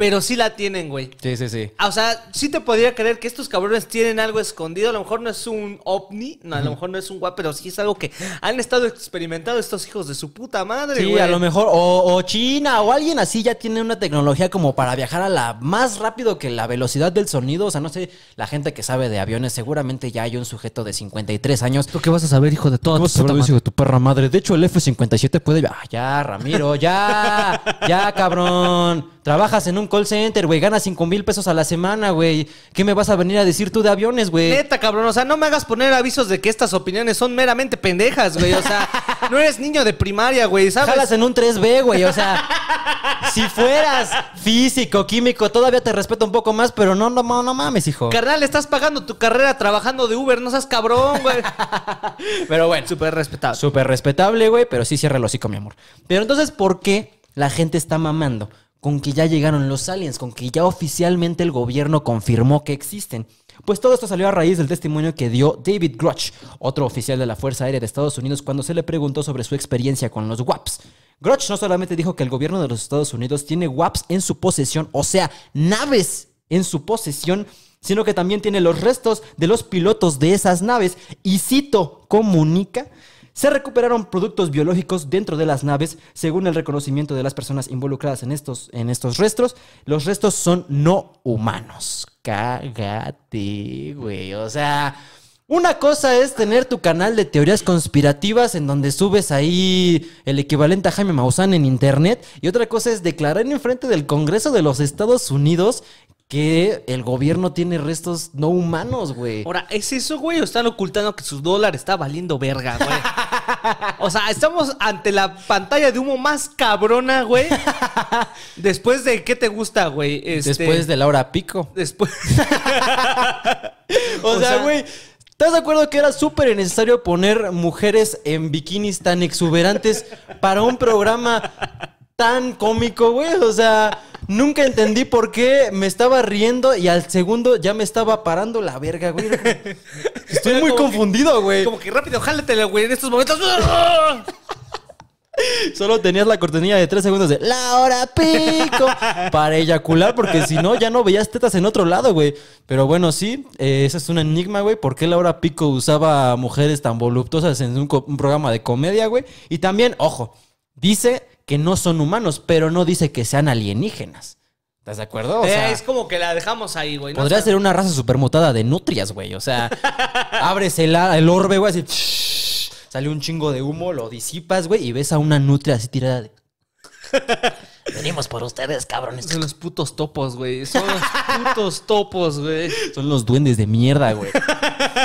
pero sí la tienen, güey. Sí, sí, sí. Ah, o sea, sí te podría creer que estos cabrones tienen algo escondido. A lo mejor no es un ovni, a lo mejor no es un guapo, pero sí es algo que han estado experimentando estos hijos de su puta madre, güey. Sí, a lo mejor, o, China, o alguien así ya tiene una tecnología como para viajar a la más rápido que la velocidad del sonido. O sea, no sé, la gente que sabe de aviones, seguramente ya hay un sujeto de 53 años. ¿Tú qué vas a saber, hijo de toda hijo de tu perra madre? De hecho, el F-57 puede... Ah, ya, Ramiro, ya, ya, cabrón. Trabajas en un call center, güey. Gana 5 mil pesos a la semana, güey. ¿Qué me vas a venir a decir tú de aviones, güey? Neta, cabrón. O sea, no me hagas poner avisos de que estas opiniones son meramente pendejas, güey. O sea, no eres niño de primaria, güey, ¿sabes? Jalas en un 3B, güey. O sea, si fueras físico, químico, todavía te respeto un poco más, pero no, no, no mames, hijo. Carnal, estás pagando tu carrera trabajando de Uber. No seas cabrón, güey. pero bueno. Súper respetable. Súper respetable, güey, pero sí cierra el hocico, mi amor. Pero entonces, ¿por qué la gente está mamando con que ya llegaron los aliens, con que ya oficialmente el gobierno confirmó que existen. Pues todo esto salió a raíz del testimonio que dio David Grutch, otro oficial de la Fuerza Aérea de Estados Unidos, cuando se le preguntó sobre su experiencia con los WAPs. Grutch no solamente dijo que el gobierno de los Estados Unidos tiene WAPs en su posesión, o sea, naves en su posesión, sino que también tiene los restos de los pilotos de esas naves. Y cito, comunica se recuperaron productos biológicos dentro de las naves según el reconocimiento de las personas involucradas en estos, en estos restos. Los restos son no humanos. Cágate, güey. O sea, una cosa es tener tu canal de teorías conspirativas en donde subes ahí el equivalente a Jaime Maussan en internet y otra cosa es declarar en frente del Congreso de los Estados Unidos que el gobierno tiene restos no humanos, güey. Ahora, ¿es eso, güey? ¿O están ocultando que su dólar está valiendo verga, güey? O sea, estamos ante la pantalla de humo más cabrona, güey. Después de ¿qué te gusta, güey? Este, después de Laura pico. Después. o, sea, güey. ¿Estás de acuerdo que era súper necesario poner mujeres en bikinis tan exuberantes para un programa tan cómico, güey? O sea, nunca entendí por qué me estaba riendo y al segundo ya me estaba parando la verga, güey. Estoy muy confundido, güey. Como que rápido, jálatela, güey, en estos momentos. Solo tenías la cortenilla de tres segundos de la hora pico para eyacular, porque si no, ya no veías tetas en otro lado, güey. Pero bueno, sí, eh, Esa es un enigma, güey. ¿Por qué la hora pico usaba mujeres tan voluptuosas en un, programa de comedia, güey? Y también, ojo, dice que no son humanos, pero no dice que sean alienígenas. ¿Estás de acuerdo? Eh, es como que la dejamos ahí, güey. Podría ser una raza supermutada de nutrias, güey. O sea, abres el, el orbe, güey, así sale un chingo de humo, lo disipas, güey, y ves a una nutria así tirada de... Venimos por ustedes, cabrones. Son los putos topos, güey. Son los putos topos, güey. Son los duendes de mierda, güey.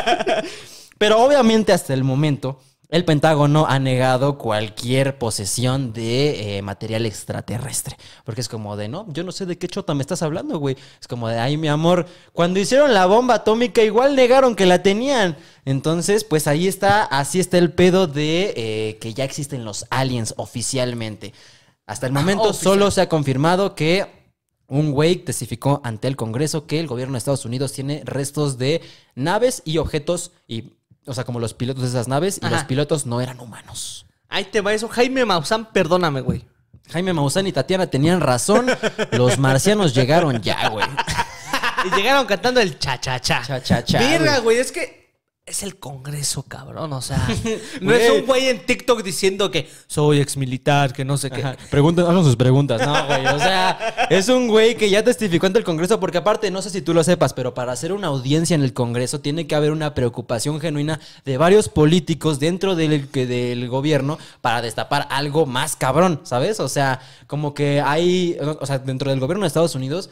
Pero obviamente hasta el momento el Pentágono ha negado cualquier posesión de eh, material extraterrestre. Porque es como de, no, yo no sé de qué chota me estás hablando, güey. Es como de, ay, mi amor, cuando hicieron la bomba atómica igual negaron que la tenían. Entonces, pues ahí está, así está el pedo de eh, que ya existen los aliens oficialmente. Hasta el ah, momento solo se ha confirmado que un güey testificó ante el Congreso que el gobierno de Estados Unidos tiene restos de naves y objetos y o sea, como los pilotos de esas naves y los pilotos no eran humanos. Ahí te va eso. Jaime Maussan, perdóname, güey. Jaime Maussan y Tatiana tenían razón. los marcianos llegaron ya, güey. y llegaron cantando el cha-cha-cha. Cha-cha-cha. Verga, güey, es que es el Congreso, cabrón. O sea, no es un güey en TikTok diciendo que soy exmilitar, que no sé qué. Pregunta, sus preguntas. No, güey. O sea, es un güey que ya testificó ante el Congreso, porque aparte, no sé si tú lo sepas, pero para hacer una audiencia en el Congreso tiene que haber una preocupación genuina de varios políticos dentro del, del gobierno para destapar algo más cabrón, ¿sabes? O sea, como que hay, o sea, dentro del gobierno de Estados Unidos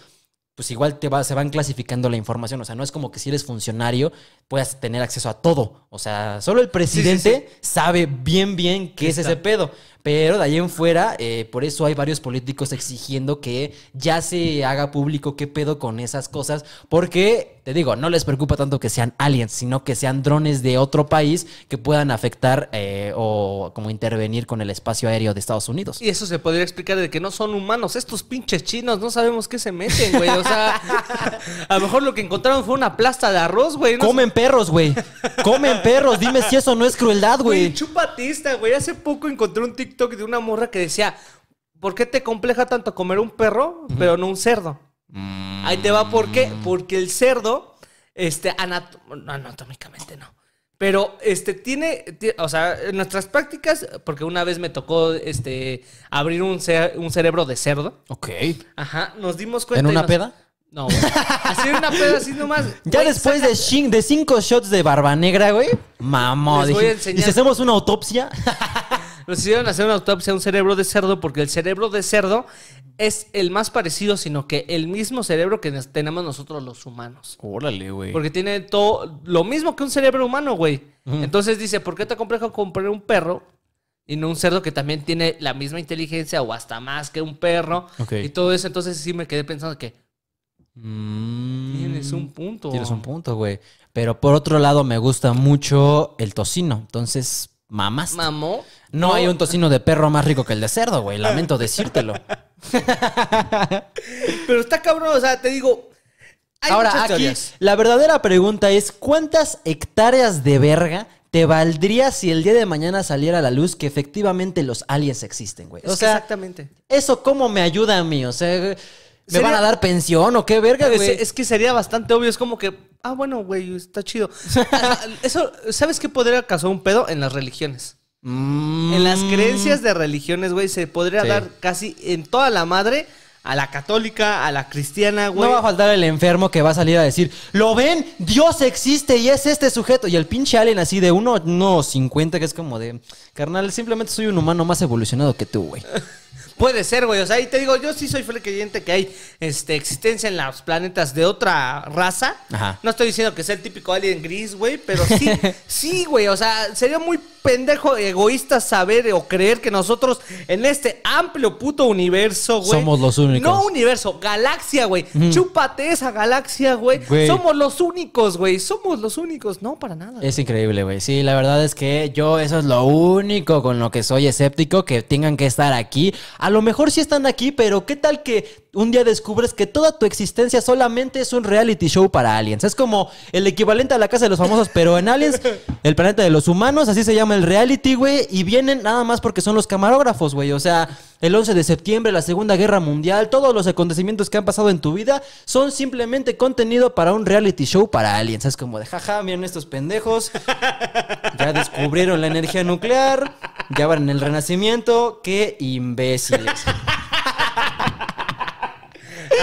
pues igual te va, se van clasificando la información. O sea, no es como que si eres funcionario puedas tener acceso a todo. O sea, solo el presidente sabe bien, bien qué, es ese pedo. Pero de ahí en fuera, eh, por eso hay varios políticos exigiendo que ya se haga público qué pedo con esas cosas, porque, te digo, no les preocupa tanto que sean aliens, sino que sean drones de otro país que puedan afectar eh, o como intervenir con el espacio aéreo de Estados Unidos. Y eso se podría explicar de que no son humanos, estos pinches chinos, no sabemos qué se meten, güey. O sea, a lo mejor lo que encontraron fue una plasta de arroz, güey. Comen perros, güey. Comen perros, dime si eso no es crueldad, güey. Chupatista, güey. Hace poco encontré un tico TikTok de una morra que decía, ¿por qué te compleja tanto comer un perro, pero no un cerdo? Mm. Ahí te va, ¿por qué? Porque el cerdo, este, anatómicamente no. Pero este tiene, o sea, en nuestras prácticas, porque una vez me tocó este abrir un, un cerebro de cerdo. Ok. Ajá, nos dimos cuenta. ¿En una peda? No, güey. una peda, así nomás. Ya después de, cinco shots de barba negra, güey. mamo Dije, ¿Y si hacemos una autopsia? Nos hacer una autopsia a un cerebro de cerdo porque el cerebro de cerdo es el más parecido, sino que el mismo cerebro que tenemos nosotros los humanos. Órale, güey. Porque tiene todo lo mismo que un cerebro humano, güey. Entonces dice, ¿por qué te complejo comprar un perro y no un cerdo que también tiene la misma inteligencia o hasta más que un perro? Y todo eso, entonces sí me quedé pensando que mm. tienes un punto. Tienes un punto, güey. Pero por otro lado me gusta mucho el tocino, entonces Mamás. ¿Mamó? No, hay un tocino de perro más rico que el de cerdo, güey. Lamento decírtelo. Pero está cabrón, o sea, te digo. Ahora, aquí, la verdadera pregunta es: ¿cuántas hectáreas de verga te valdría si el día de mañana saliera a la luz que efectivamente los aliens existen, güey. O sea, exactamente. ¿Eso cómo me ayuda a mí? O sea, ¿Me van a dar pensión o qué verga, güey? Es, que sería bastante obvio. Es como que, ah, bueno, güey, está chido. Eso, ¿sabes qué podría causar un pedo? En las religiones. En las mm. creencias de religiones, güey, se podría dar casi en toda la madre a la católica, a la cristiana, güey. No va a faltar el enfermo que va a salir a decir, ¿lo ven? Dios existe y es este sujeto. Y el pinche alien así de uno, no, cincuenta, que es como de, carnal, simplemente soy un humano más evolucionado que tú, güey. Puede ser, güey. O sea, ahí te digo, yo sí soy creyente que hay este, existencia en los planetas de otra raza. No estoy diciendo que sea el típico alien gris, güey, pero sí, sí, güey. O sea, sería muy pendejo, egoísta saber o creer que nosotros en este amplio puto universo, güey. Somos los únicos. No universo, galaxia, güey. Chúpate esa galaxia, güey. Somos los únicos, güey. Somos los únicos. No, para nada. Es increíble, güey. Sí, la verdad es que yo eso es lo único con lo que soy escéptico, que tengan que estar aquí a lo mejor sí están aquí, pero ¿qué tal que un día descubres que toda tu existencia solamente es un reality show para aliens? Es como el equivalente a la casa de los famosos, pero en aliens, el planeta de los humanos, así se llama el reality, güey, y vienen nada más porque son los camarógrafos, güey. O sea, el 11 de septiembre, la Segunda Guerra Mundial, todos los acontecimientos que han pasado en tu vida son simplemente contenido para un reality show para aliens. Es como de, jaja, miren estos pendejos, ya descubrieron la energía nuclear ya van en el Renacimiento, qué imbéciles.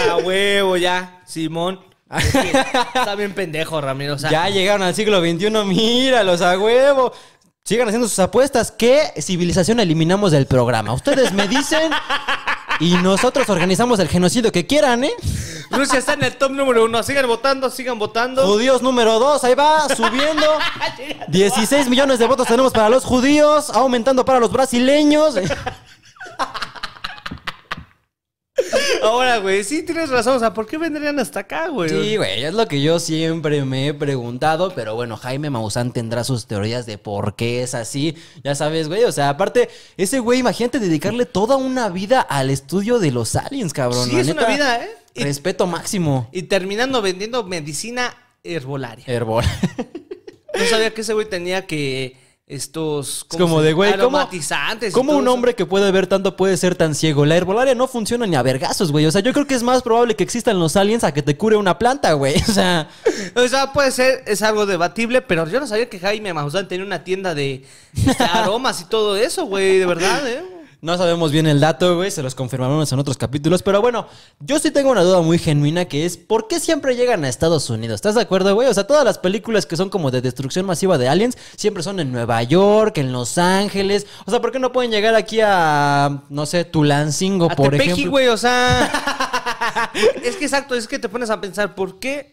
A huevo, ya, Simón. está bien pendejo, Ramiro. Ya llegaron al siglo XXI, míralos a huevo. Sigan haciendo sus apuestas. ¿Qué civilización eliminamos del programa? Ustedes me dicen y nosotros organizamos el genocidio que quieran, ¿eh? Rusia está en el top número uno. Sigan votando, sigan votando. Judíos número dos, ahí va, subiendo. 16 millones de votos tenemos para los judíos, aumentando para los brasileños. Ahora, güey, sí tienes razón. O sea, ¿por qué vendrían hasta acá, güey? Sí, güey, es lo que yo siempre me he preguntado. Pero bueno, Jaime Maussan tendrá sus teorías de por qué es así. Ya sabes, güey. O sea, aparte, ese güey, imagínate dedicarle toda una vida al estudio de los aliens, cabrón. Sí, es una vida, ¿eh? Respeto máximo. Y terminando vendiendo medicina herbolaria. Herbol. No sabía que ese güey tenía que estos como, es como de güey aromatizantes un hombre que puede ver tanto puede ser tan ciego la herbolaria no funciona ni a vergazos güey o sea yo creo que es más probable que existan los aliens a que te cure una planta güey o sea puede ser es algo debatible pero yo no sabía que Jaime Maussan tenía una tienda de este, aromas y todo eso güey de verdad eh no sabemos bien el dato, güey, se los confirmaremos en otros capítulos, pero bueno, yo sí tengo una duda muy genuina que es, ¿por qué siempre llegan a Estados Unidos? ¿Estás de acuerdo, güey? O sea, todas las películas que son como de destrucción masiva de aliens siempre son en Nueva York, en Los Ángeles. O sea, ¿por qué no pueden llegar aquí a, no sé, Tulancingo, por ejemplo? güey, o sea... es que exacto, es que te pones a pensar, ¿por qué?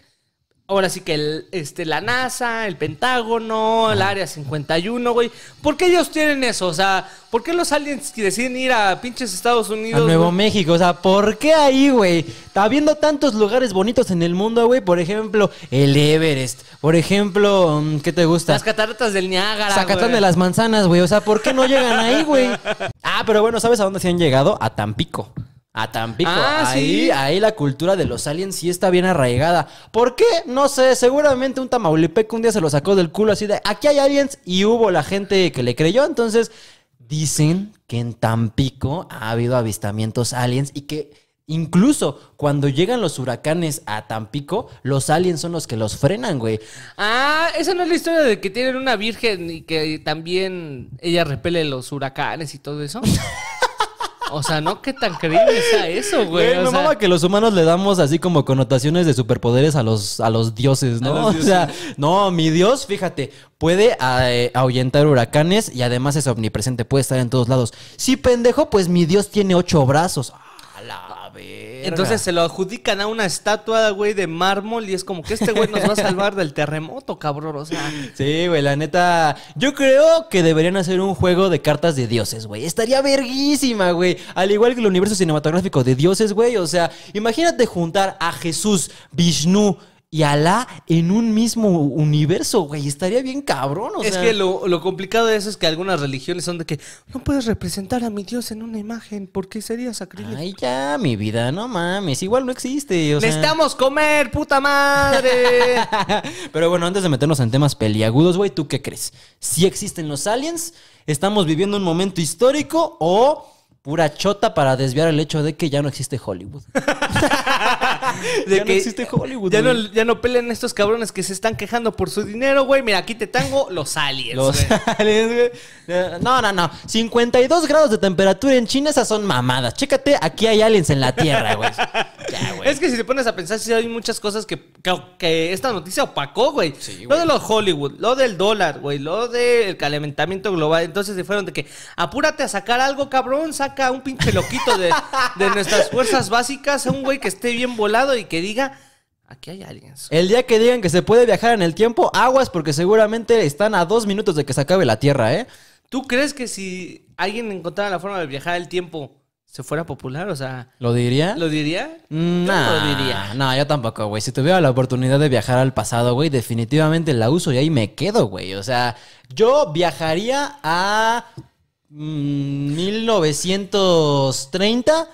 Ahora sí que el, este, la NASA, el Pentágono, el Área 51, güey. ¿Por qué ellos tienen eso? O sea, ¿por qué los aliens que deciden ir a pinches Estados Unidos? A Nuevo México, o sea, ¿por qué ahí, güey? Está habiendo tantos lugares bonitos en el mundo, güey. Por ejemplo, el Everest. Por ejemplo, mm, ¿qué te gusta? Las cataratas del Niágara. Zacatán de las manzanas, güey. O sea, ¿por qué no llegan ahí, güey? Ah, pero bueno, ¿sabes a dónde se han llegado? A Tampico a Tampico. Ah, ahí, ahí la cultura de los aliens sí está bien arraigada. ¿Por qué? No sé, seguramente un tamaulipeco un día se lo sacó del culo así de aquí hay aliens y hubo la gente que le creyó. Entonces, dicen que en Tampico ha habido avistamientos aliens y que Incluso cuando llegan los huracanes a Tampico, los aliens son los que los frenan, güey. Ah, esa no es la historia de que tienen una virgen y que también ella repele los huracanes y todo eso. O sea, no ¿Qué tan creíble sea eso, güey. no que los humanos le damos así como connotaciones de superpoderes a los, a los dioses, ¿no? O sea, no, mi dios, fíjate, puede eh, ahuyentar huracanes y además es omnipresente, puede estar en todos lados. Sí, pendejo, pues mi dios tiene ocho brazos. Entonces se lo adjudican a una estatua, güey, de mármol y es como que este güey nos va a salvar del terremoto, cabrón. O sea. Sí, güey, la neta. Yo creo que deberían hacer un juego de cartas de dioses, güey. Estaría verguísima, güey. Al igual que el universo cinematográfico de dioses, güey. O sea, imagínate juntar a Jesús, Vishnu, y Alá en un mismo universo, güey. Estaría bien cabrón, o Es que lo, complicado de eso es que algunas religiones son de que no puedes representar a mi Dios en una imagen porque sería sacrilegio. Ay, ya, mi vida, no mames. Igual no existe, o ¡Necesitamos comer, puta madre! Pero bueno, antes de meternos en temas peliagudos, güey, ¿tú qué crees? ¿Si existen los aliens? ¿Estamos viviendo un momento histórico o...? pura chota para desviar el hecho de que ya no existe Hollywood. de ya que no existe Hollywood. Ya no, ya no estos cabrones que se están quejando por su dinero, güey. Mira, aquí te tengo los aliens. Eh, no, no, no. 52 grados de temperatura en China, esas son mamadas. Chécate, aquí hay aliens en la Tierra, güey. Es que si te pones a pensar, si hay muchas cosas que, que, esta noticia opacó, güey. lo de los Hollywood, lo del dólar, güey, lo del calentamiento global. Entonces se fueron de que apúrate a sacar algo, cabrón, saca un pinche loquito de, nuestras fuerzas básicas a un güey que esté bien volado y que diga, Aquí hay alguien El día que digan que se puede viajar en el tiempo, aguas, porque seguramente están a dos minutos de que se acabe la Tierra, ¿eh? ¿Tú crees que si alguien encontrara la forma de viajar el tiempo, se fuera popular? O sea. ¿Lo diría? ¿Lo diría? Mm, no, lo diría. No, yo tampoco, güey. Si tuviera la oportunidad de viajar al pasado, güey, definitivamente la uso y ahí me quedo, güey. O sea, yo viajaría a 1930, mm,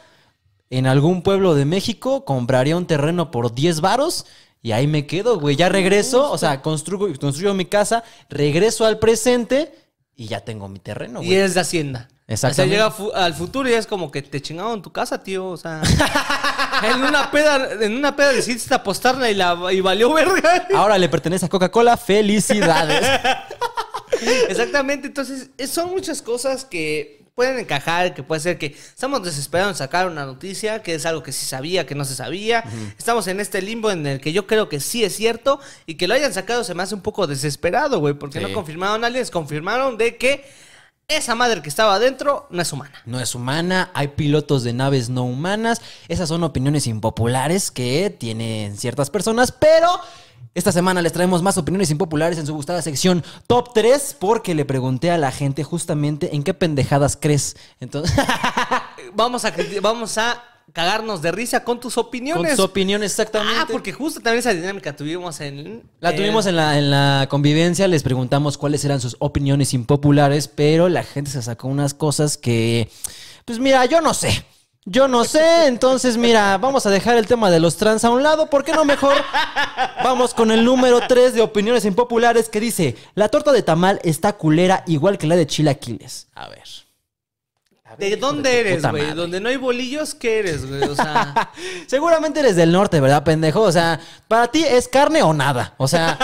en algún pueblo de México, compraría un terreno por 10 varos y ahí me quedo, güey. Ya regreso, o sea, construyo, construyo mi casa, regreso al presente y ya tengo mi terreno, güey. Y es de Hacienda. exacto O sea, llega al futuro y es como que te chingaron tu casa, tío. O sea, en una peda, en una peda decidiste apostarla y, la, y valió verga. Ahora le pertenece a Coca-Cola. Felicidades. Exactamente, entonces eh, son muchas cosas que pueden encajar, que puede ser que estamos desesperados en sacar una noticia, que es algo que sí sabía, que no se sabía. Estamos en este limbo en el que yo creo que sí es cierto y que lo hayan sacado se me hace un poco desesperado, güey, porque no confirmaron a alguien, confirmaron de que esa madre que estaba adentro no es humana. No es humana, hay pilotos de naves no humanas, esas son opiniones impopulares que tienen ciertas personas, pero esta semana les traemos más opiniones impopulares en su gustada sección Top 3 porque le pregunté a la gente justamente en qué pendejadas crees. Entonces, vamos a vamos a cagarnos de risa con tus opiniones. Con tus opiniones, exactamente. Ah, porque justo también esa dinámica tuvimos en... La tuvimos en la, en la convivencia, les preguntamos cuáles eran sus opiniones impopulares, pero la gente se sacó unas cosas que... Pues mira, yo no sé. Yo no sé, entonces mira, vamos a dejar el tema de los trans a un lado, ¿por qué no mejor vamos con el número 3 de opiniones impopulares que dice, la torta de tamal está culera igual que la de chilaquiles. A ver. ¿De dónde eres, güey? Donde no hay bolillos, ¿qué eres, güey? O sea... Seguramente eres del norte, ¿verdad, pendejo? O sea, para ti es carne o nada. O sea...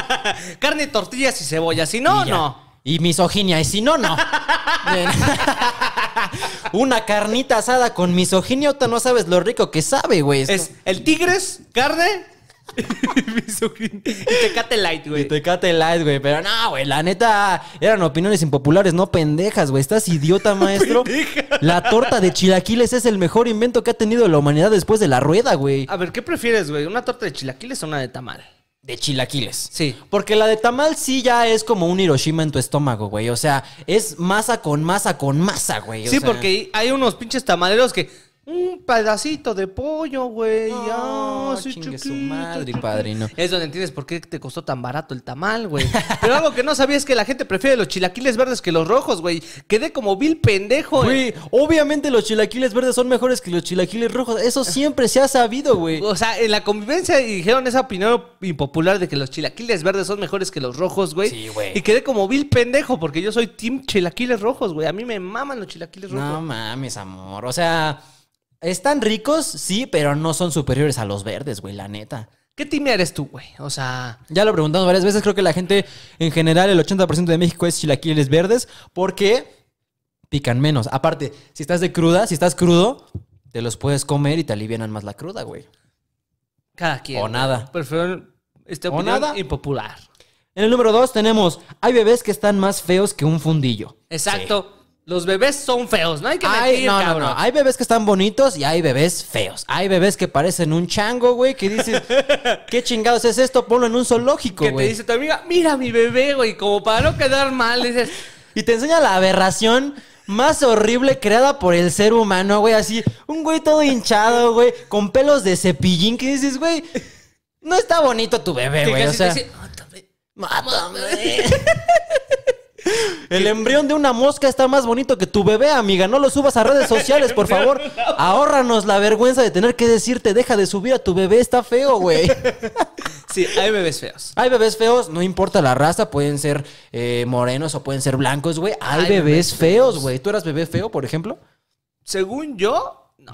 carne, tortillas y cebolla, si no, no. Y misoginia, y si no, no. Una carnita asada con misoginia, no sabes lo rico que sabe, güey. Es el tigres, carne. y Tecate Light, güey. Y Tecate Light, güey. Pero no, güey, la neta eran opiniones impopulares, no pendejas, güey. Estás idiota, maestro. la torta de chilaquiles es el mejor invento que ha tenido la humanidad después de la rueda, güey. A ver, ¿qué prefieres, güey? ¿Una torta de chilaquiles o una de tamal? de chilaquiles. Sí. Porque la de tamal sí ya es como un Hiroshima en tu estómago, güey. O sea, es masa con masa con masa, güey. Sí, porque hay unos pinches tamaleros que un pedacito de pollo, güey. No, ah, chingue su madre, padrino. Es donde entiendes por qué te costó tan barato el tamal, güey. Pero algo que no sabía es que la gente prefiere los chilaquiles verdes que los rojos, güey. Quedé como vil pendejo, eh. güey. Obviamente los chilaquiles verdes son mejores que los chilaquiles rojos. Eso siempre se ha sabido, güey. O sea, en la convivencia dijeron esa opinión impopular de que los chilaquiles verdes son mejores que los rojos, güey. Sí, güey. Y quedé como vil pendejo porque yo soy team chilaquiles rojos, güey. A mí me maman los chilaquiles rojos. No mames, amor. O sea... Están ricos, sí, pero no son superiores a los verdes, güey, la neta. ¿Qué team eres tú, güey? O sea. Ya lo preguntamos varias veces. Creo que la gente, en general, el 80% de México es chilaquiles verdes porque pican menos. Aparte, si estás de cruda, si estás crudo, te los puedes comer y te alivianan más la cruda, güey. Cada quien. O nada. Prefiero este opinión o nada. impopular. En el número dos tenemos: hay bebés que están más feos que un fundillo. Exacto. Los bebés son feos, no hay que mentir, cabrón. Hay bebés que están bonitos y hay bebés feos. Hay bebés que parecen un chango, güey, que dices, ¿qué chingados es esto? Ponlo en un zoológico, güey. Que te dice tu amiga, mira mi bebé, güey, como para no quedar mal, dices. y te enseña la aberración más horrible creada por el ser humano, güey, así, un güey todo hinchado, güey, con pelos de cepillín, que dices, güey, no está bonito tu bebé, güey, o sea. El embrión de una mosca está más bonito que tu bebé, amiga. No lo subas a redes sociales, por favor. Ahórranos la vergüenza de tener que decirte, deja de subir a tu bebé, está feo, güey. Sí, hay bebés feos. Hay bebés feos, no importa la raza, pueden ser eh, morenos o pueden ser blancos, güey. Hay, bebés, feos, güey. ¿Tú eras bebé feo, por ejemplo? Según yo, no.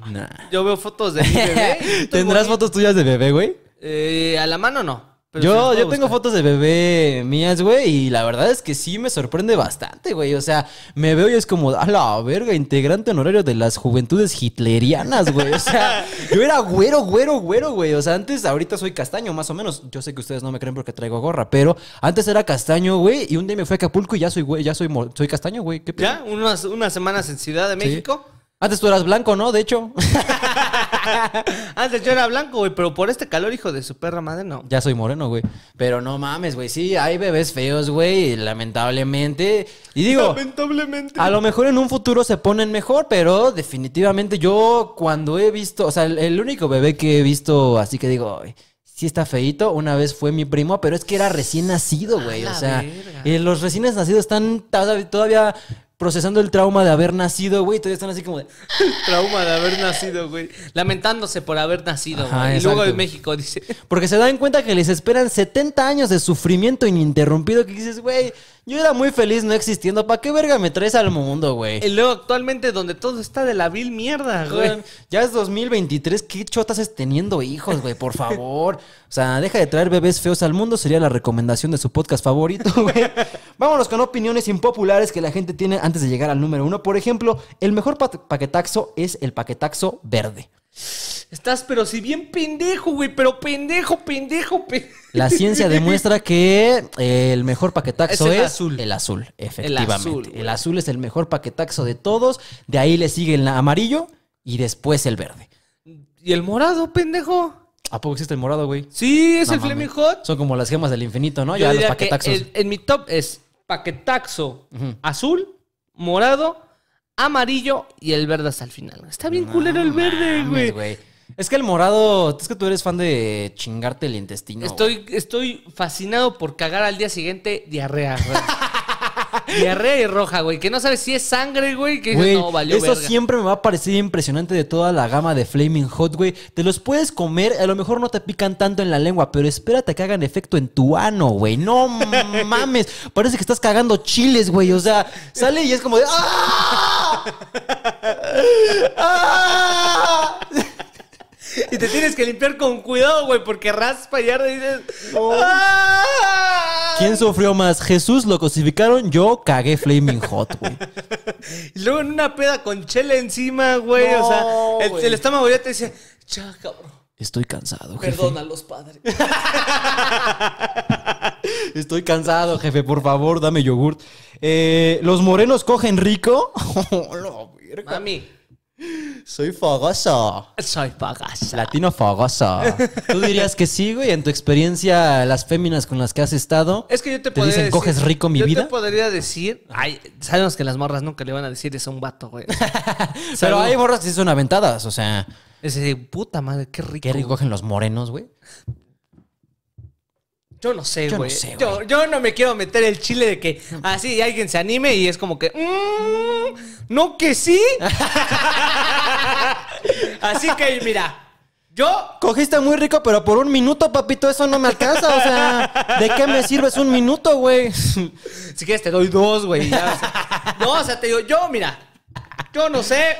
Yo veo fotos de mi bebé. ¿Tendrás fotos tuyas de bebé, güey? Eh, a la mano no yo, yo tengo fotos de bebé mías, güey, y la verdad es que sí me sorprende bastante, güey. O sea, me veo y es como, a la verga, integrante honorario de las juventudes hitlerianas, güey. O sea, yo era güero, güero, güero, güey. O sea, antes, ahorita soy castaño, más o menos. Yo sé que ustedes no me creen porque traigo gorra, pero antes era castaño, güey, y un día me fui a Acapulco y ya soy, güey, ya soy, soy castaño, güey. ¿Qué Ya, unas, unas semanas en Ciudad de México. Antes tú eras blanco, ¿no? De hecho. Antes yo era blanco, güey, pero por este calor, hijo de su perra madre, no. Ya soy moreno, güey. Pero no mames, güey. Sí, hay bebés feos, güey, lamentablemente. Y digo, Lamentablemente. a lo mejor en un futuro se ponen mejor, pero definitivamente yo cuando he visto, o sea, el, único bebé que he visto, así que digo, sí está feito, una vez fue mi primo, pero es que era recién nacido, güey. O sea, eh, los recién nacidos están todavía procesando el trauma de haber nacido, güey. Todavía están así como de. trauma de haber nacido, güey. Lamentándose por haber nacido, güey. Y luego en México dice. Porque se dan cuenta que les esperan 70 años de sufrimiento ininterrumpido que dices, güey. Yo era muy feliz no existiendo. ¿Para qué verga me traes al mundo, güey? Y luego actualmente donde todo está de la vil mierda, güey. Ya es 2023, ¿qué chotas es teniendo hijos, güey? Por favor. O sea, deja de traer bebés feos al mundo, sería la recomendación de su podcast favorito, güey. Vámonos con opiniones impopulares que la gente tiene antes de llegar al número uno. Por ejemplo, el mejor paquetaxo es el paquetaxo verde. Estás, pero si bien pendejo, güey, pero pendejo, pendejo, pendejo. La ciencia demuestra que eh, el mejor paquetaxo es, el azul. El azul, efectivamente. El azul, es el mejor paquetaxo de todos. De ahí le sigue el amarillo y después el verde. ¿Y el morado, pendejo? ¿A poco existe el morado, güey? Sí, es el Fleming Hot. Son como las gemas del infinito, ¿no? ya los paquetaxos. en mi top es paquetaxo azul, morado, amarillo y el verde hasta el final. Está bien culero el verde, güey. Es que el morado, es que tú eres fan de chingarte el intestino. Estoy, estoy fascinado por cagar al día siguiente diarrea. güey. diarrea y roja, güey. Que no sabes si es sangre, güey. Que no, valió eso siempre me va a parecer impresionante de toda la gama de Flaming Hot, güey. Te los puedes comer, a lo mejor no te pican tanto en la lengua, pero espérate que hagan efecto en tu ano, güey. No mames. Parece que estás cagando chiles, güey. O sea, sale y es como de. ¡Ah! ¡Ah! Y te tienes que limpiar con cuidado, güey, porque raspa y arde dices. Ah". ¿Quién sufrió más? Jesús lo cosificaron? yo cagué Flaming Hot, güey. Y luego en una peda con chela encima, güey. o sea, el, el estómago ya te dice, ya, cabrón. Estoy cansado, jefe. Perdona a los padres. Estoy cansado, jefe. Por favor, dame yogurt. Eh, los morenos cogen rico. oh, mí. Mami. Soy fogoso. Soy fogoso. Latino fogoso. Tú dirías que sí, güey, en tu experiencia, las féminas con las que has estado. Es que yo te, te dicen, coges rico mi vida. Yo te podría decir. Ay, sabemos que las morras nunca le van a decir es un vato, güey. Pero hay morras que son aventadas, o sea. Es decir, puta madre, qué rico. Qué rico cogen los morenos, güey. Yo no sé, güey. yo, no me quiero meter el chile de que así alguien se anime y es como que. Mm, no que sí. así que mira. Yo. Cogiste muy rico, pero por un minuto, papito, eso no me alcanza. O sea, ¿de qué me sirves un minuto, güey? Si quieres, te doy dos, güey. no, o sea, te digo, yo, mira. Yo no sé.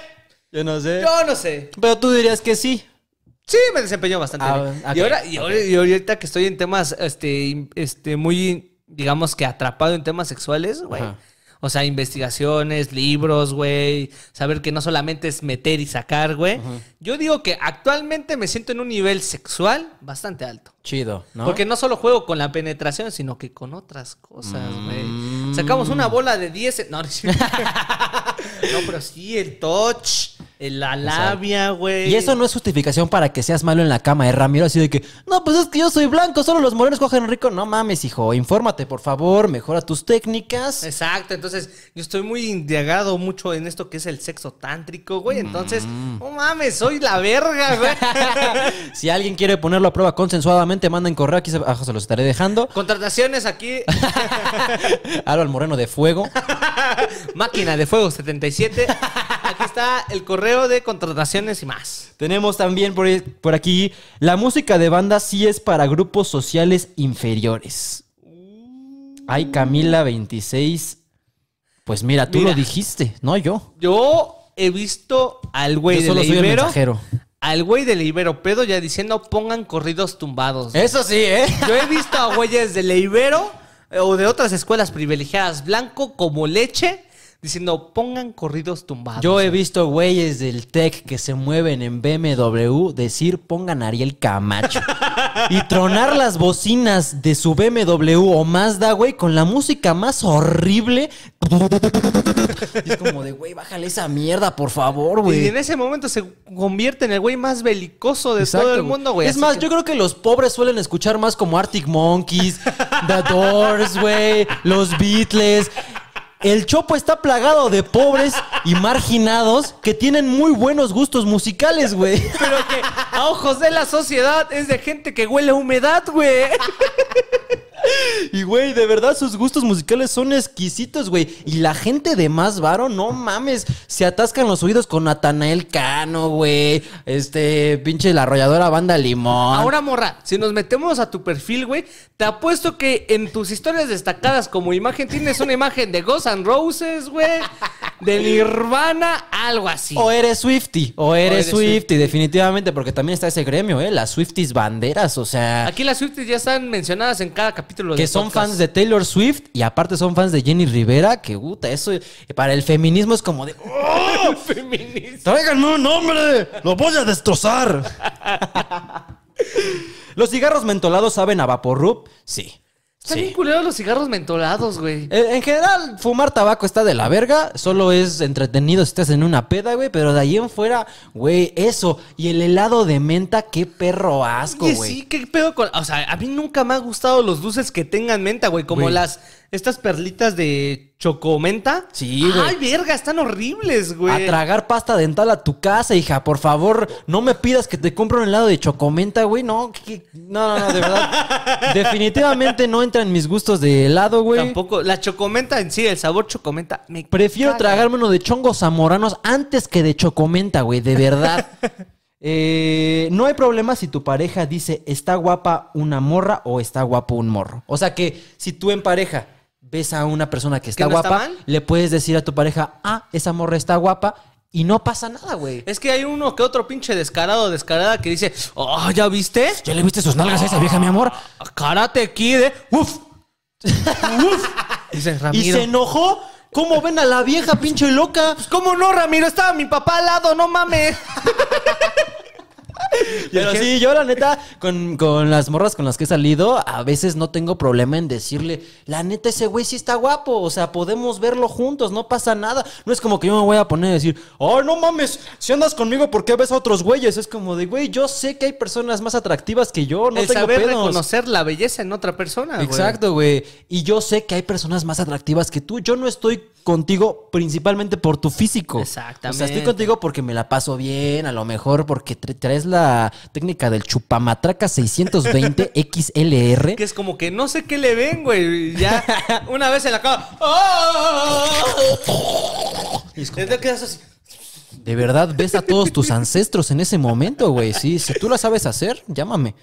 Yo no sé. Yo no sé. Pero tú dirías que sí. Sí, me desempeñó bastante ah, y, ahora, y, ahorita que estoy en temas este, este, muy, digamos que atrapado en temas sexuales, güey. O sea, investigaciones, libros, güey. Saber que no solamente es meter y sacar, güey. Yo digo que actualmente me siento en un nivel sexual bastante alto. Chido, ¿no? Porque no solo juego con la penetración, sino que con otras cosas, güey. Mm. Sacamos una bola de 10. No, no, pero sí, el touch. La labia, güey. Y eso no es justificación para que seas malo en la cama, ¿eh, Ramiro? Así de que, no, pues es que yo soy blanco, solo los morenos cogen rico. No mames, hijo, infórmate, por favor, mejora tus técnicas. Exacto, entonces yo estoy muy indagado mucho en esto que es el sexo tántrico, güey. Entonces, mm. no mames, soy la verga, güey. si alguien quiere ponerlo a prueba consensuadamente, en correo, aquí abajo se los estaré dejando. Contrataciones aquí. al Moreno de Fuego. Máquina de Fuego se 77. Aquí está el correo de contrataciones y más. Tenemos también por, por aquí, la música de banda sí es para grupos sociales inferiores. Ay, Camila 26. Pues mira, tú lo dijiste, no yo. Yo he visto al güey de Leibero Al güey de Ibero pedo ya diciendo pongan corridos tumbados. Eso sí, ¿eh? Yo he visto a güeyes de Leibero Ibero eh, o de otras escuelas privilegiadas blanco como leche diciendo pongan corridos tumbados. Yo he visto güeyes del tech que se mueven en BMW decir pongan Ariel Camacho y tronar las bocinas de su BMW o Mazda, güey, con la música más horrible. Y es como de, güey, bájale esa mierda, por favor, güey. Y en ese momento se convierte en el güey más belicoso de todo el mundo, güey. Es más, yo creo que los pobres suelen escuchar más como Arctic Monkeys, The Doors, güey, los Beatles. El Chopo está plagado de pobres y marginados que tienen muy buenos gustos musicales, güey. Pero que a ojos de la sociedad es de gente que huele a humedad, güey. Y, güey, de verdad, sus gustos musicales son exquisitos, güey. Y la gente de más varo, no mames. Se atascan los oídos con Natanael Cano, güey. Este, pinche la arrolladora banda Limón. Ahora, morra, si nos metemos a tu perfil, güey, te apuesto que en tus historias destacadas como imagen tienes una imagen de Ghost and Roses, güey. De Nirvana, algo así. O eres Swifty, o eres, Swifty, definitivamente, porque también está ese gremio, ¿eh? Las Swifties banderas, o sea. Aquí las Swifties ya están mencionadas en cada capítulo. Que son fans de Taylor Swift y aparte son fans de Jenny Rivera, que puta, eso eh, para el feminismo es como de... ¡Oh! ¡Tráiganme un nombre! ¡Lo voy a destrozar! ¿Los cigarros mentolados saben a Vaporrup? Sí. Están sí. bien los cigarros mentolados, güey. Eh, en, general, fumar tabaco está de la verga. Solo es entretenido si estás en una peda, güey. Pero de ahí en fuera, güey, eso. Y el helado de menta, qué perro asco, güey. Sí, qué pedo con. O sea, a mí nunca me ha gustado los dulces que tengan menta, güey. Como las estas perlitas de chocomenta. Sí, güey. Ay, verga, están horribles, güey. A tragar pasta dental a tu casa, hija. Por favor, no me pidas que te compre un helado de chocomenta, güey. No, no, no, de verdad. Definitivamente no entra en mis gustos de helado, güey. Tampoco. La chocomenta en sí, el sabor chocomenta. Me Prefiero tragarme uno de chongos zamoranos antes que de chocomenta, güey, de verdad. Eh, no hay problema si tu pareja dice está guapa una morra o está guapo un morro. O sea que si tú en pareja ves a una persona que está guapa, le puedes decir a tu pareja, ah, esa morra está guapa. Y no pasa nada, güey. Es que hay uno que otro pinche descarado descarada que dice, ah, ¿ya viste? ¿Ya le viste sus nalgas a esa vieja, mi amor? Cárate aquí de ¡Uf! ¡Uf! Dice Ramiro. Y se enojó. ¿Cómo ven a la vieja pinche loca? Pues, ¿Cómo no, Ramiro? Estaba mi papá al lado, no mames. Pero sí, yo la neta, con, las morras con las que he salido, a veces no tengo problema en decirle, la neta, ese güey sí está guapo, o sea, podemos verlo juntos, no pasa nada. No es como que yo me voy a poner a decir, oh, no mames, si andas conmigo, ¿por qué ves a otros güeyes? Es como de, güey, yo sé que hay personas más atractivas que yo, no El tengo saber reconocer la belleza en otra persona, Exacto, güey. Y yo sé que hay personas más atractivas que tú. Yo no estoy contigo principalmente por tu físico. Exactamente. O sea, estoy contigo porque me la paso bien, a lo mejor porque traes la técnica del chupamatraca 620 XLR. Que es como que no sé qué le ven, güey. Ya una vez en la cama. ¡Oh! De verdad, ves a todos tus ancestros en ese momento, güey. si tú la sabes hacer, llámame.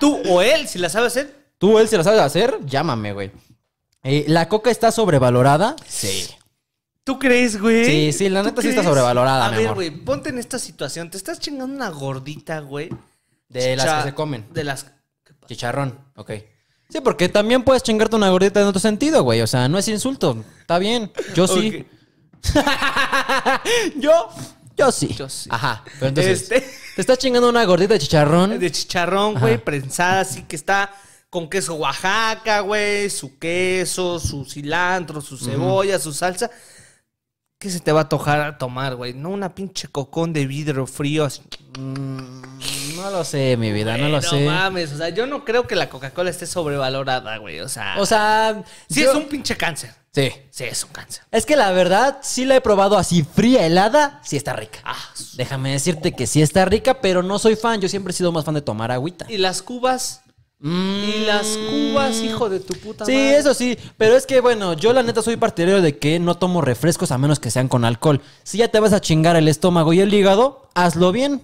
Tú o él, si la sabes hacer. Tú o él, si la sabes hacer, llámame, güey. Eh, ¿La coca está sobrevalorada? Sí. ¿Tú crees, güey? Sí, sí, la neta sí está sobrevalorada, A ver, güey, ponte en esta situación. Te estás chingando una gordita, güey. De las que se comen. De las. Chicharrón, ok. Sí, porque también puedes chingarte una gordita en otro sentido, güey. O sea, no es insulto. Está bien. Yo sí. Yo, yo sí. Yo sí. Ajá. entonces, este. te estás chingando una gordita de chicharrón. De chicharrón, güey, prensada, así que está con queso Oaxaca, güey, su queso, su cilantro, su cebolla, su salsa. ¿Qué se te va a tojar a tomar, güey? No una pinche cocón de vidrio frío. Mm, no lo sé, mi vida, no lo sé. No mames, o sea, yo no creo que la Coca-Cola esté sobrevalorada, güey. O sea. O sea. Sí, es un pinche cáncer. Sí. Sí, es un cáncer. Es que la verdad, sí la he probado así fría, helada, sí está rica. Ah, Déjame decirte que sí está rica, pero no soy fan. Yo siempre he sido más fan de tomar agüita. ¿Y las cubas? Y las cubas, hijo de tu puta Sí, eso sí. Pero es que, bueno, yo la neta soy partidario de que no tomo refrescos a menos que sean con alcohol. Si ya te vas a chingar el estómago y el hígado, hazlo bien.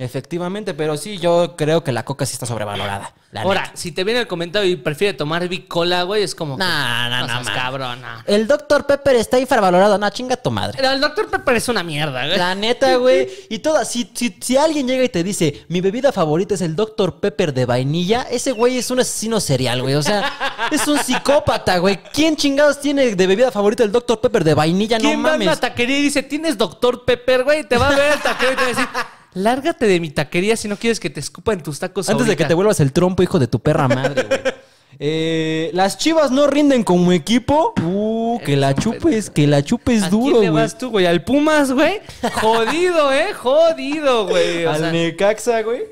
Efectivamente, pero sí, yo creo que la coca sí está sobrevalorada. Ahora, si te viene el comentario y prefiere tomar bicola, güey, es como. Nah, que, nah, no, cabrona. El Dr. Pepper está infravalorado. No, chinga tu madre. Pero el Dr. Pepper es una mierda, güey. La neta, güey. Y toda, si, si, alguien llega y te dice, mi bebida favorita es el Dr. Pepper de vainilla, ese güey es un asesino serial, güey. O sea, es un psicópata, güey. ¿Quién chingados tiene de bebida favorita el Dr. Pepper de vainilla? No mames. ¿Quién taquería y dice, tienes Dr. Pepper, güey? Te va a ver el taquería y te va lárgate de mi taquería si no quieres que te escupan tus tacos. Antes de que te vuelvas el trompo, hijo de tu perra madre, güey. Eh, las chivas no rinden como equipo. Uh, que la chupes, que la chupes duro, güey. ¿Quién le vas tú, güey? ¿Al Pumas, güey? Jodido, ¿eh? Jodido, güey. Al Necaxa, güey.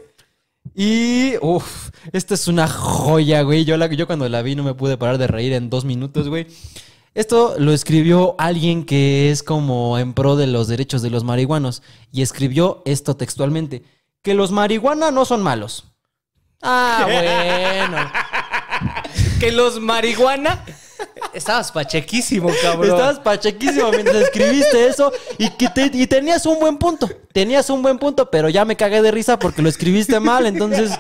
Y, uff, esta es una joya, güey. Yo, yo cuando la vi no me pude parar de reír en dos minutos, güey. Esto lo escribió alguien que es como en pro de los derechos de los marihuanos y escribió esto textualmente, que los marihuana no son malos. Ah, bueno. que los marihuana Estabas pachequísimo, cabrón. Estabas pachequísimo mientras escribiste eso y, y tenías un buen punto. Tenías un buen punto, pero ya me cagué de risa porque lo escribiste mal, entonces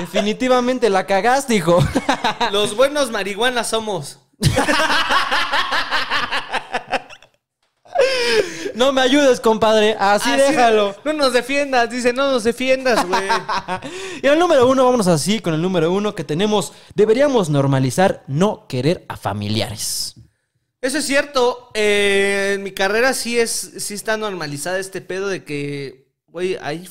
definitivamente la cagaste, hijo. Los buenos marihuanas somos No me ayudes, compadre. Así, déjalo. No nos defiendas, dice, no nos defiendas, güey. y al número uno, vámonos así con el número uno que tenemos. Deberíamos normalizar no querer a familiares. Eso es cierto. Eh, en mi carrera sí es, sí está normalizada este pedo de que, güey, hay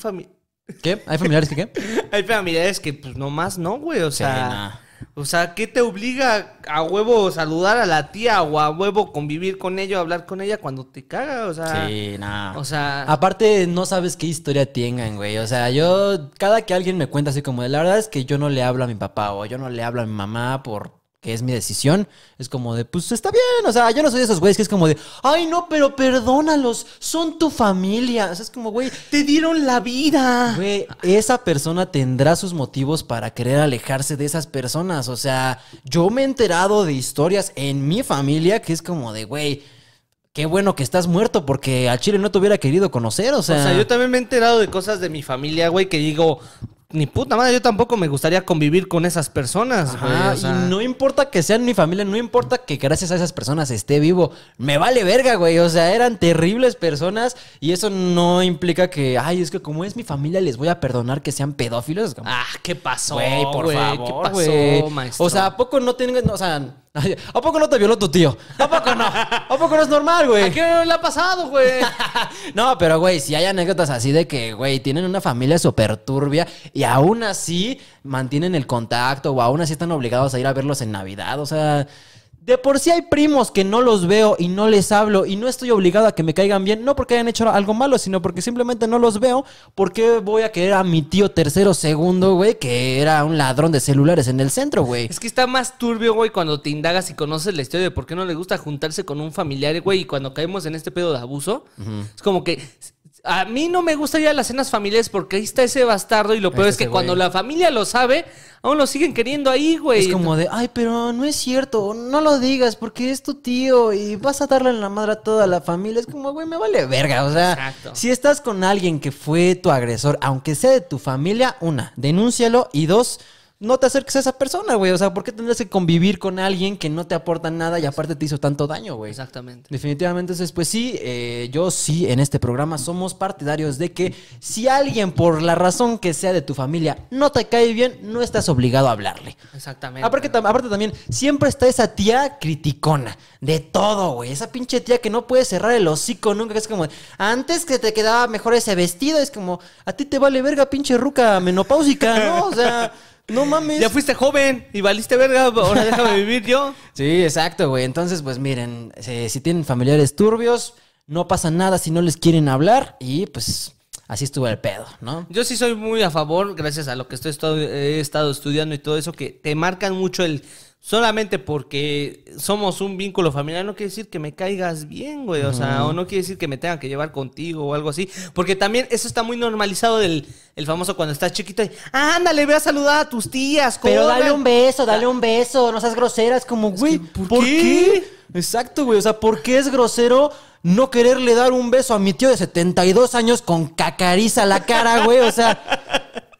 ¿Qué? ¿Hay familiares qué? hay familiares que, pues, nomás no, güey. O sea. O sea, ¿qué te obliga a huevo saludar a la tía o a huevo convivir con ella, hablar con ella cuando te caga? O sea, sí, nada. O sea, aparte no sabes qué historia tengan, güey. O sea, yo cada que alguien me cuenta así como, la verdad es que yo no le hablo a mi papá o yo no le hablo a mi mamá por que es mi decisión, es como de, pues está bien, o sea, yo no soy de esos güeyes que es como de, ay no, pero perdónalos, son tu familia, o sea, es como, güey, te dieron la vida. Güey, esa persona tendrá sus motivos para querer alejarse de esas personas, o sea, yo me he enterado de historias en mi familia que es como de, güey, qué bueno que estás muerto porque a Chile no te hubiera querido conocer, o sea. O sea, yo también me he enterado de cosas de mi familia, güey, que digo, ni puta madre, yo tampoco me gustaría convivir con esas personas. güey, no importa que sean mi familia, no importa que gracias a esas personas esté vivo. Me vale verga, güey. O sea, eran terribles personas y eso no implica que, ay, es que como es mi familia, les voy a perdonar que sean pedófilos. ah, ¿qué pasó? Güey, por favor, ¿qué pasó, O sea, ¿a poco no tienen, o sea, ¿A poco no te violó tu tío? ¿A poco no? ¿A poco no es normal, güey? qué le ha pasado, güey? no, pero, güey, si hay anécdotas así de que, güey, tienen una familia súper turbia y aún así mantienen el contacto o aún así están obligados a ir a verlos en Navidad. O sea, de por sí hay primos que no los veo y no les hablo y no estoy obligado a que me caigan bien, no porque hayan hecho algo malo, sino porque simplemente no los veo. porque voy a querer a mi tío tercero segundo, güey, que era un ladrón de celulares en el centro, güey? Es que está más turbio, güey, cuando te indagas y conoces la historia de por qué no le gusta juntarse con un familiar, güey, y cuando caemos en este pedo de abuso, es como que a mí no me gustaría las cenas familiares porque ahí está ese bastardo y lo peor es, que cuando la familia lo sabe, aún lo siguen queriendo ahí, güey. Es como de, ay, pero no es cierto, no lo digas porque es tu tío y vas a darle en la madre a toda la familia. Es como, güey, me vale verga, o sea, Exacto. si estás con alguien que fue tu agresor, aunque sea de tu familia, una, denúncialo y dos, no te acerques a esa persona, güey. O sea, ¿por qué tendrías que convivir con alguien que no te aporta nada y aparte te hizo tanto daño, güey? Exactamente. Definitivamente, pues sí, eh, yo sí, en este programa somos partidarios de que si alguien, por la razón que sea de tu familia, no te cae bien, no estás obligado a hablarle. Exactamente. Aparte, aparte también, siempre está esa tía criticona de todo, güey. Esa pinche tía que no puede cerrar el hocico nunca, es como, antes que te quedaba mejor ese vestido, es como, a ti te vale verga, pinche ruca menopáusica, ¿no? O sea. No mames. Ya fuiste joven y valiste verga, ahora déjame vivir yo. Sí, exacto, güey. Entonces, pues miren, eh, si tienen familiares turbios, no pasa nada si no les quieren hablar y pues así estuvo el pedo, ¿no? Yo sí soy muy a favor, gracias a lo que estoy, he estado estudiando y todo eso, que te marcan mucho el solamente porque somos un vínculo familiar, no quiere decir que me caigas bien, güey. O sea, o no quiere decir que me tenga que llevar contigo o algo así. Porque también eso está muy normalizado del el famoso cuando estás chiquito y, ah, ándale, ve a saludar a tus tías, Pero dale un beso, dale ah. un beso, no seas grosera. Es como, güey, ¿por, qué? Exacto, güey. O sea, ¿por qué es grosero? No quererle dar un beso a mi tío de 72 años con cacariza la cara, güey. O sea,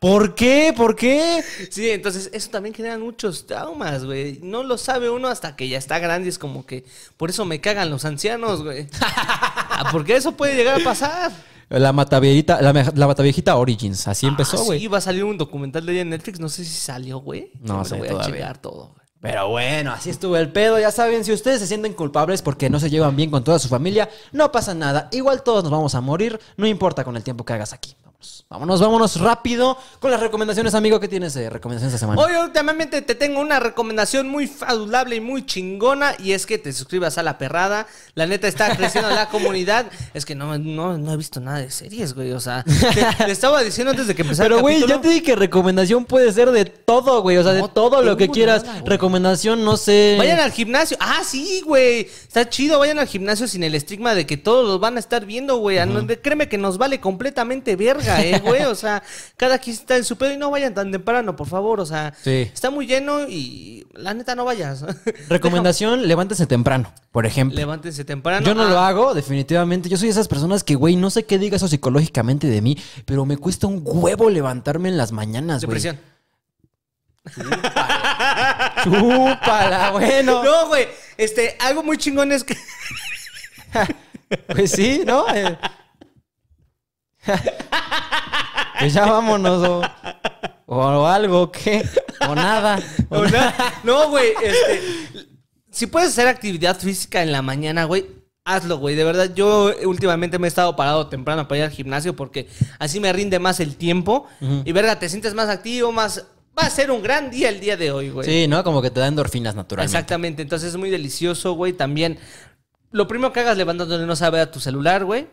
¿Por qué? ¿Por qué? Sí, entonces eso también genera muchos traumas, güey. No lo sabe uno hasta que ya está grande. Es como que por eso me cagan los ancianos, güey. Ah, porque eso puede llegar a pasar. La Mataviejita, la, Origins, así ah, empezó, güey. sí, va a salir un documental de ella en Netflix, no sé si salió, güey. No, se voy a checar todo, güey. Pero bueno, así estuvo el pedo. Ya saben, si ustedes se sienten culpables porque no se llevan bien con toda su familia, no pasa nada. Igual todos nos vamos a morir, no importa con el tiempo que hagas aquí. Vámonos, vámonos rápido con las recomendaciones, amigo. ¿Qué tienes de recomendaciones esta semana? Hoy últimamente te tengo una recomendación muy fadulable y muy chingona y es que te suscribas a La Perrada. La neta está creciendo la comunidad. Es que no, no, he visto nada de series, güey. O sea, te, estaba diciendo antes de que empezara Pero, güey, ya te dije que recomendación puede ser de todo, güey. O sea, de todo lo que quieras. recomendación, no sé. Vayan al gimnasio. Ah, sí, güey. Está chido. Vayan al gimnasio sin el estigma de que todos los van a estar viendo, güey. Créeme que nos vale completamente verga, eh güey. O sea, cada quien está en su pedo y no vayan tan temprano, por favor. O sea, está muy lleno y la neta no vayas. Recomendación, levántese temprano, por ejemplo. Levántese temprano. Yo no lo ah. hago, definitivamente. Yo soy de esas personas que, güey, no sé qué diga eso psicológicamente de mí, pero me cuesta un huevo levantarme en las mañanas, güey. Depresión. Chúpala. bueno. No, güey. Este, algo muy chingón es que. pues sí, ¿no? Eh, ya vámonos, o, algo, ¿qué? O nada. O nada. no, güey, este, si puedes hacer actividad física en la mañana, güey, hazlo, güey. De verdad, yo últimamente me he estado parado temprano para ir al gimnasio porque así me rinde más el tiempo. Y, verga, te sientes más activo, más... Va a ser un gran día el día de hoy, güey. Sí, ¿no? Como que te da endorfinas naturales Exactamente. Entonces es muy delicioso, güey. También lo primero que hagas levantándote no sabe a tu celular, güey.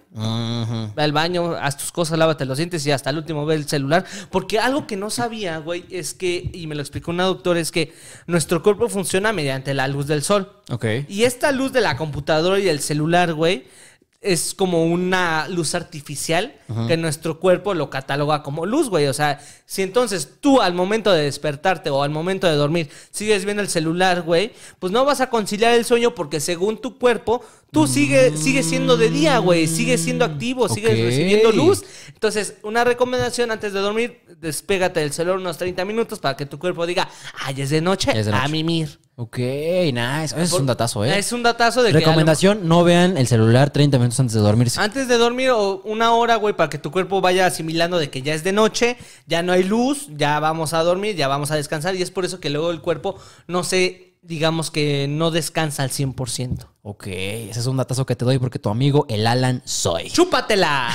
al baño, haz tus cosas, lávate los dientes y hasta el último ve el celular. Porque algo que no sabía, güey, es que, y me lo explicó una doctora, es que nuestro cuerpo funciona mediante la luz del sol. Ok. Y esta luz de la computadora y del celular, güey, es como una luz artificial que nuestro cuerpo lo cataloga como luz, güey. O sea, si entonces tú al momento de despertarte o al momento de dormir sigues viendo el celular, güey, pues no vas a conciliar el sueño porque según tu cuerpo, tú sigue, sigue siendo de día, güey. Sigue siendo activo, sigue recibiendo luz. Entonces, una recomendación antes de dormir, despégate del celular unos 30 minutos para que tu cuerpo diga, ay, es de noche, es de noche. a mimir. Ok, nice. Eso es un datazo, ¿eh? Es un datazo de Recomendación, que no vean el celular 30 minutos antes de dormirse. Antes de dormir o una hora, güey, para que tu cuerpo vaya asimilando de que ya es de noche, ya no hay luz, ya vamos a dormir, ya vamos a descansar. Y es por eso que luego el cuerpo no se, digamos que no descansa al 100%. Ok, ese es un datazo que te doy porque tu amigo, el Alan, soy. ¡Chúpatela!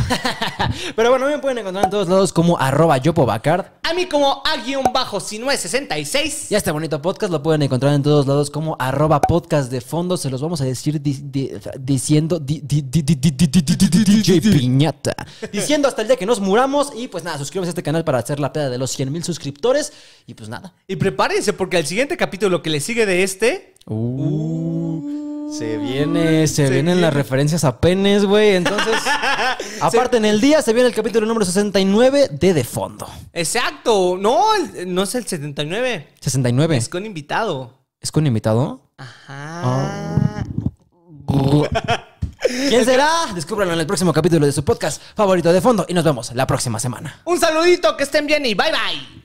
Pero bueno, me pueden encontrar en todos lados como arroba yopobacard. A mí como a guión bajo si no es 66. Y este bonito podcast lo pueden encontrar en todos lados como arroba podcast de fondo. Se los vamos a decir diciendo Piñata. Diciendo hasta el día que nos muramos. Y pues nada, suscríbanse a este canal para hacer la peda de los 100 mil suscriptores. Y pues nada. Y prepárense porque al siguiente capítulo que le sigue de este... Uh, se mm. viene, se, vienen las referencias a penes, güey. Entonces, aparte en el día se viene el capítulo número 69 de De Fondo. Exacto. No, no es el 79. 69. Es con invitado. ¿Es con invitado? Ajá. Oh. ¿Quién será? Descúbralo en el próximo capítulo de su podcast favorito de fondo y nos vemos la próxima semana. Un saludito, que estén bien y bye bye.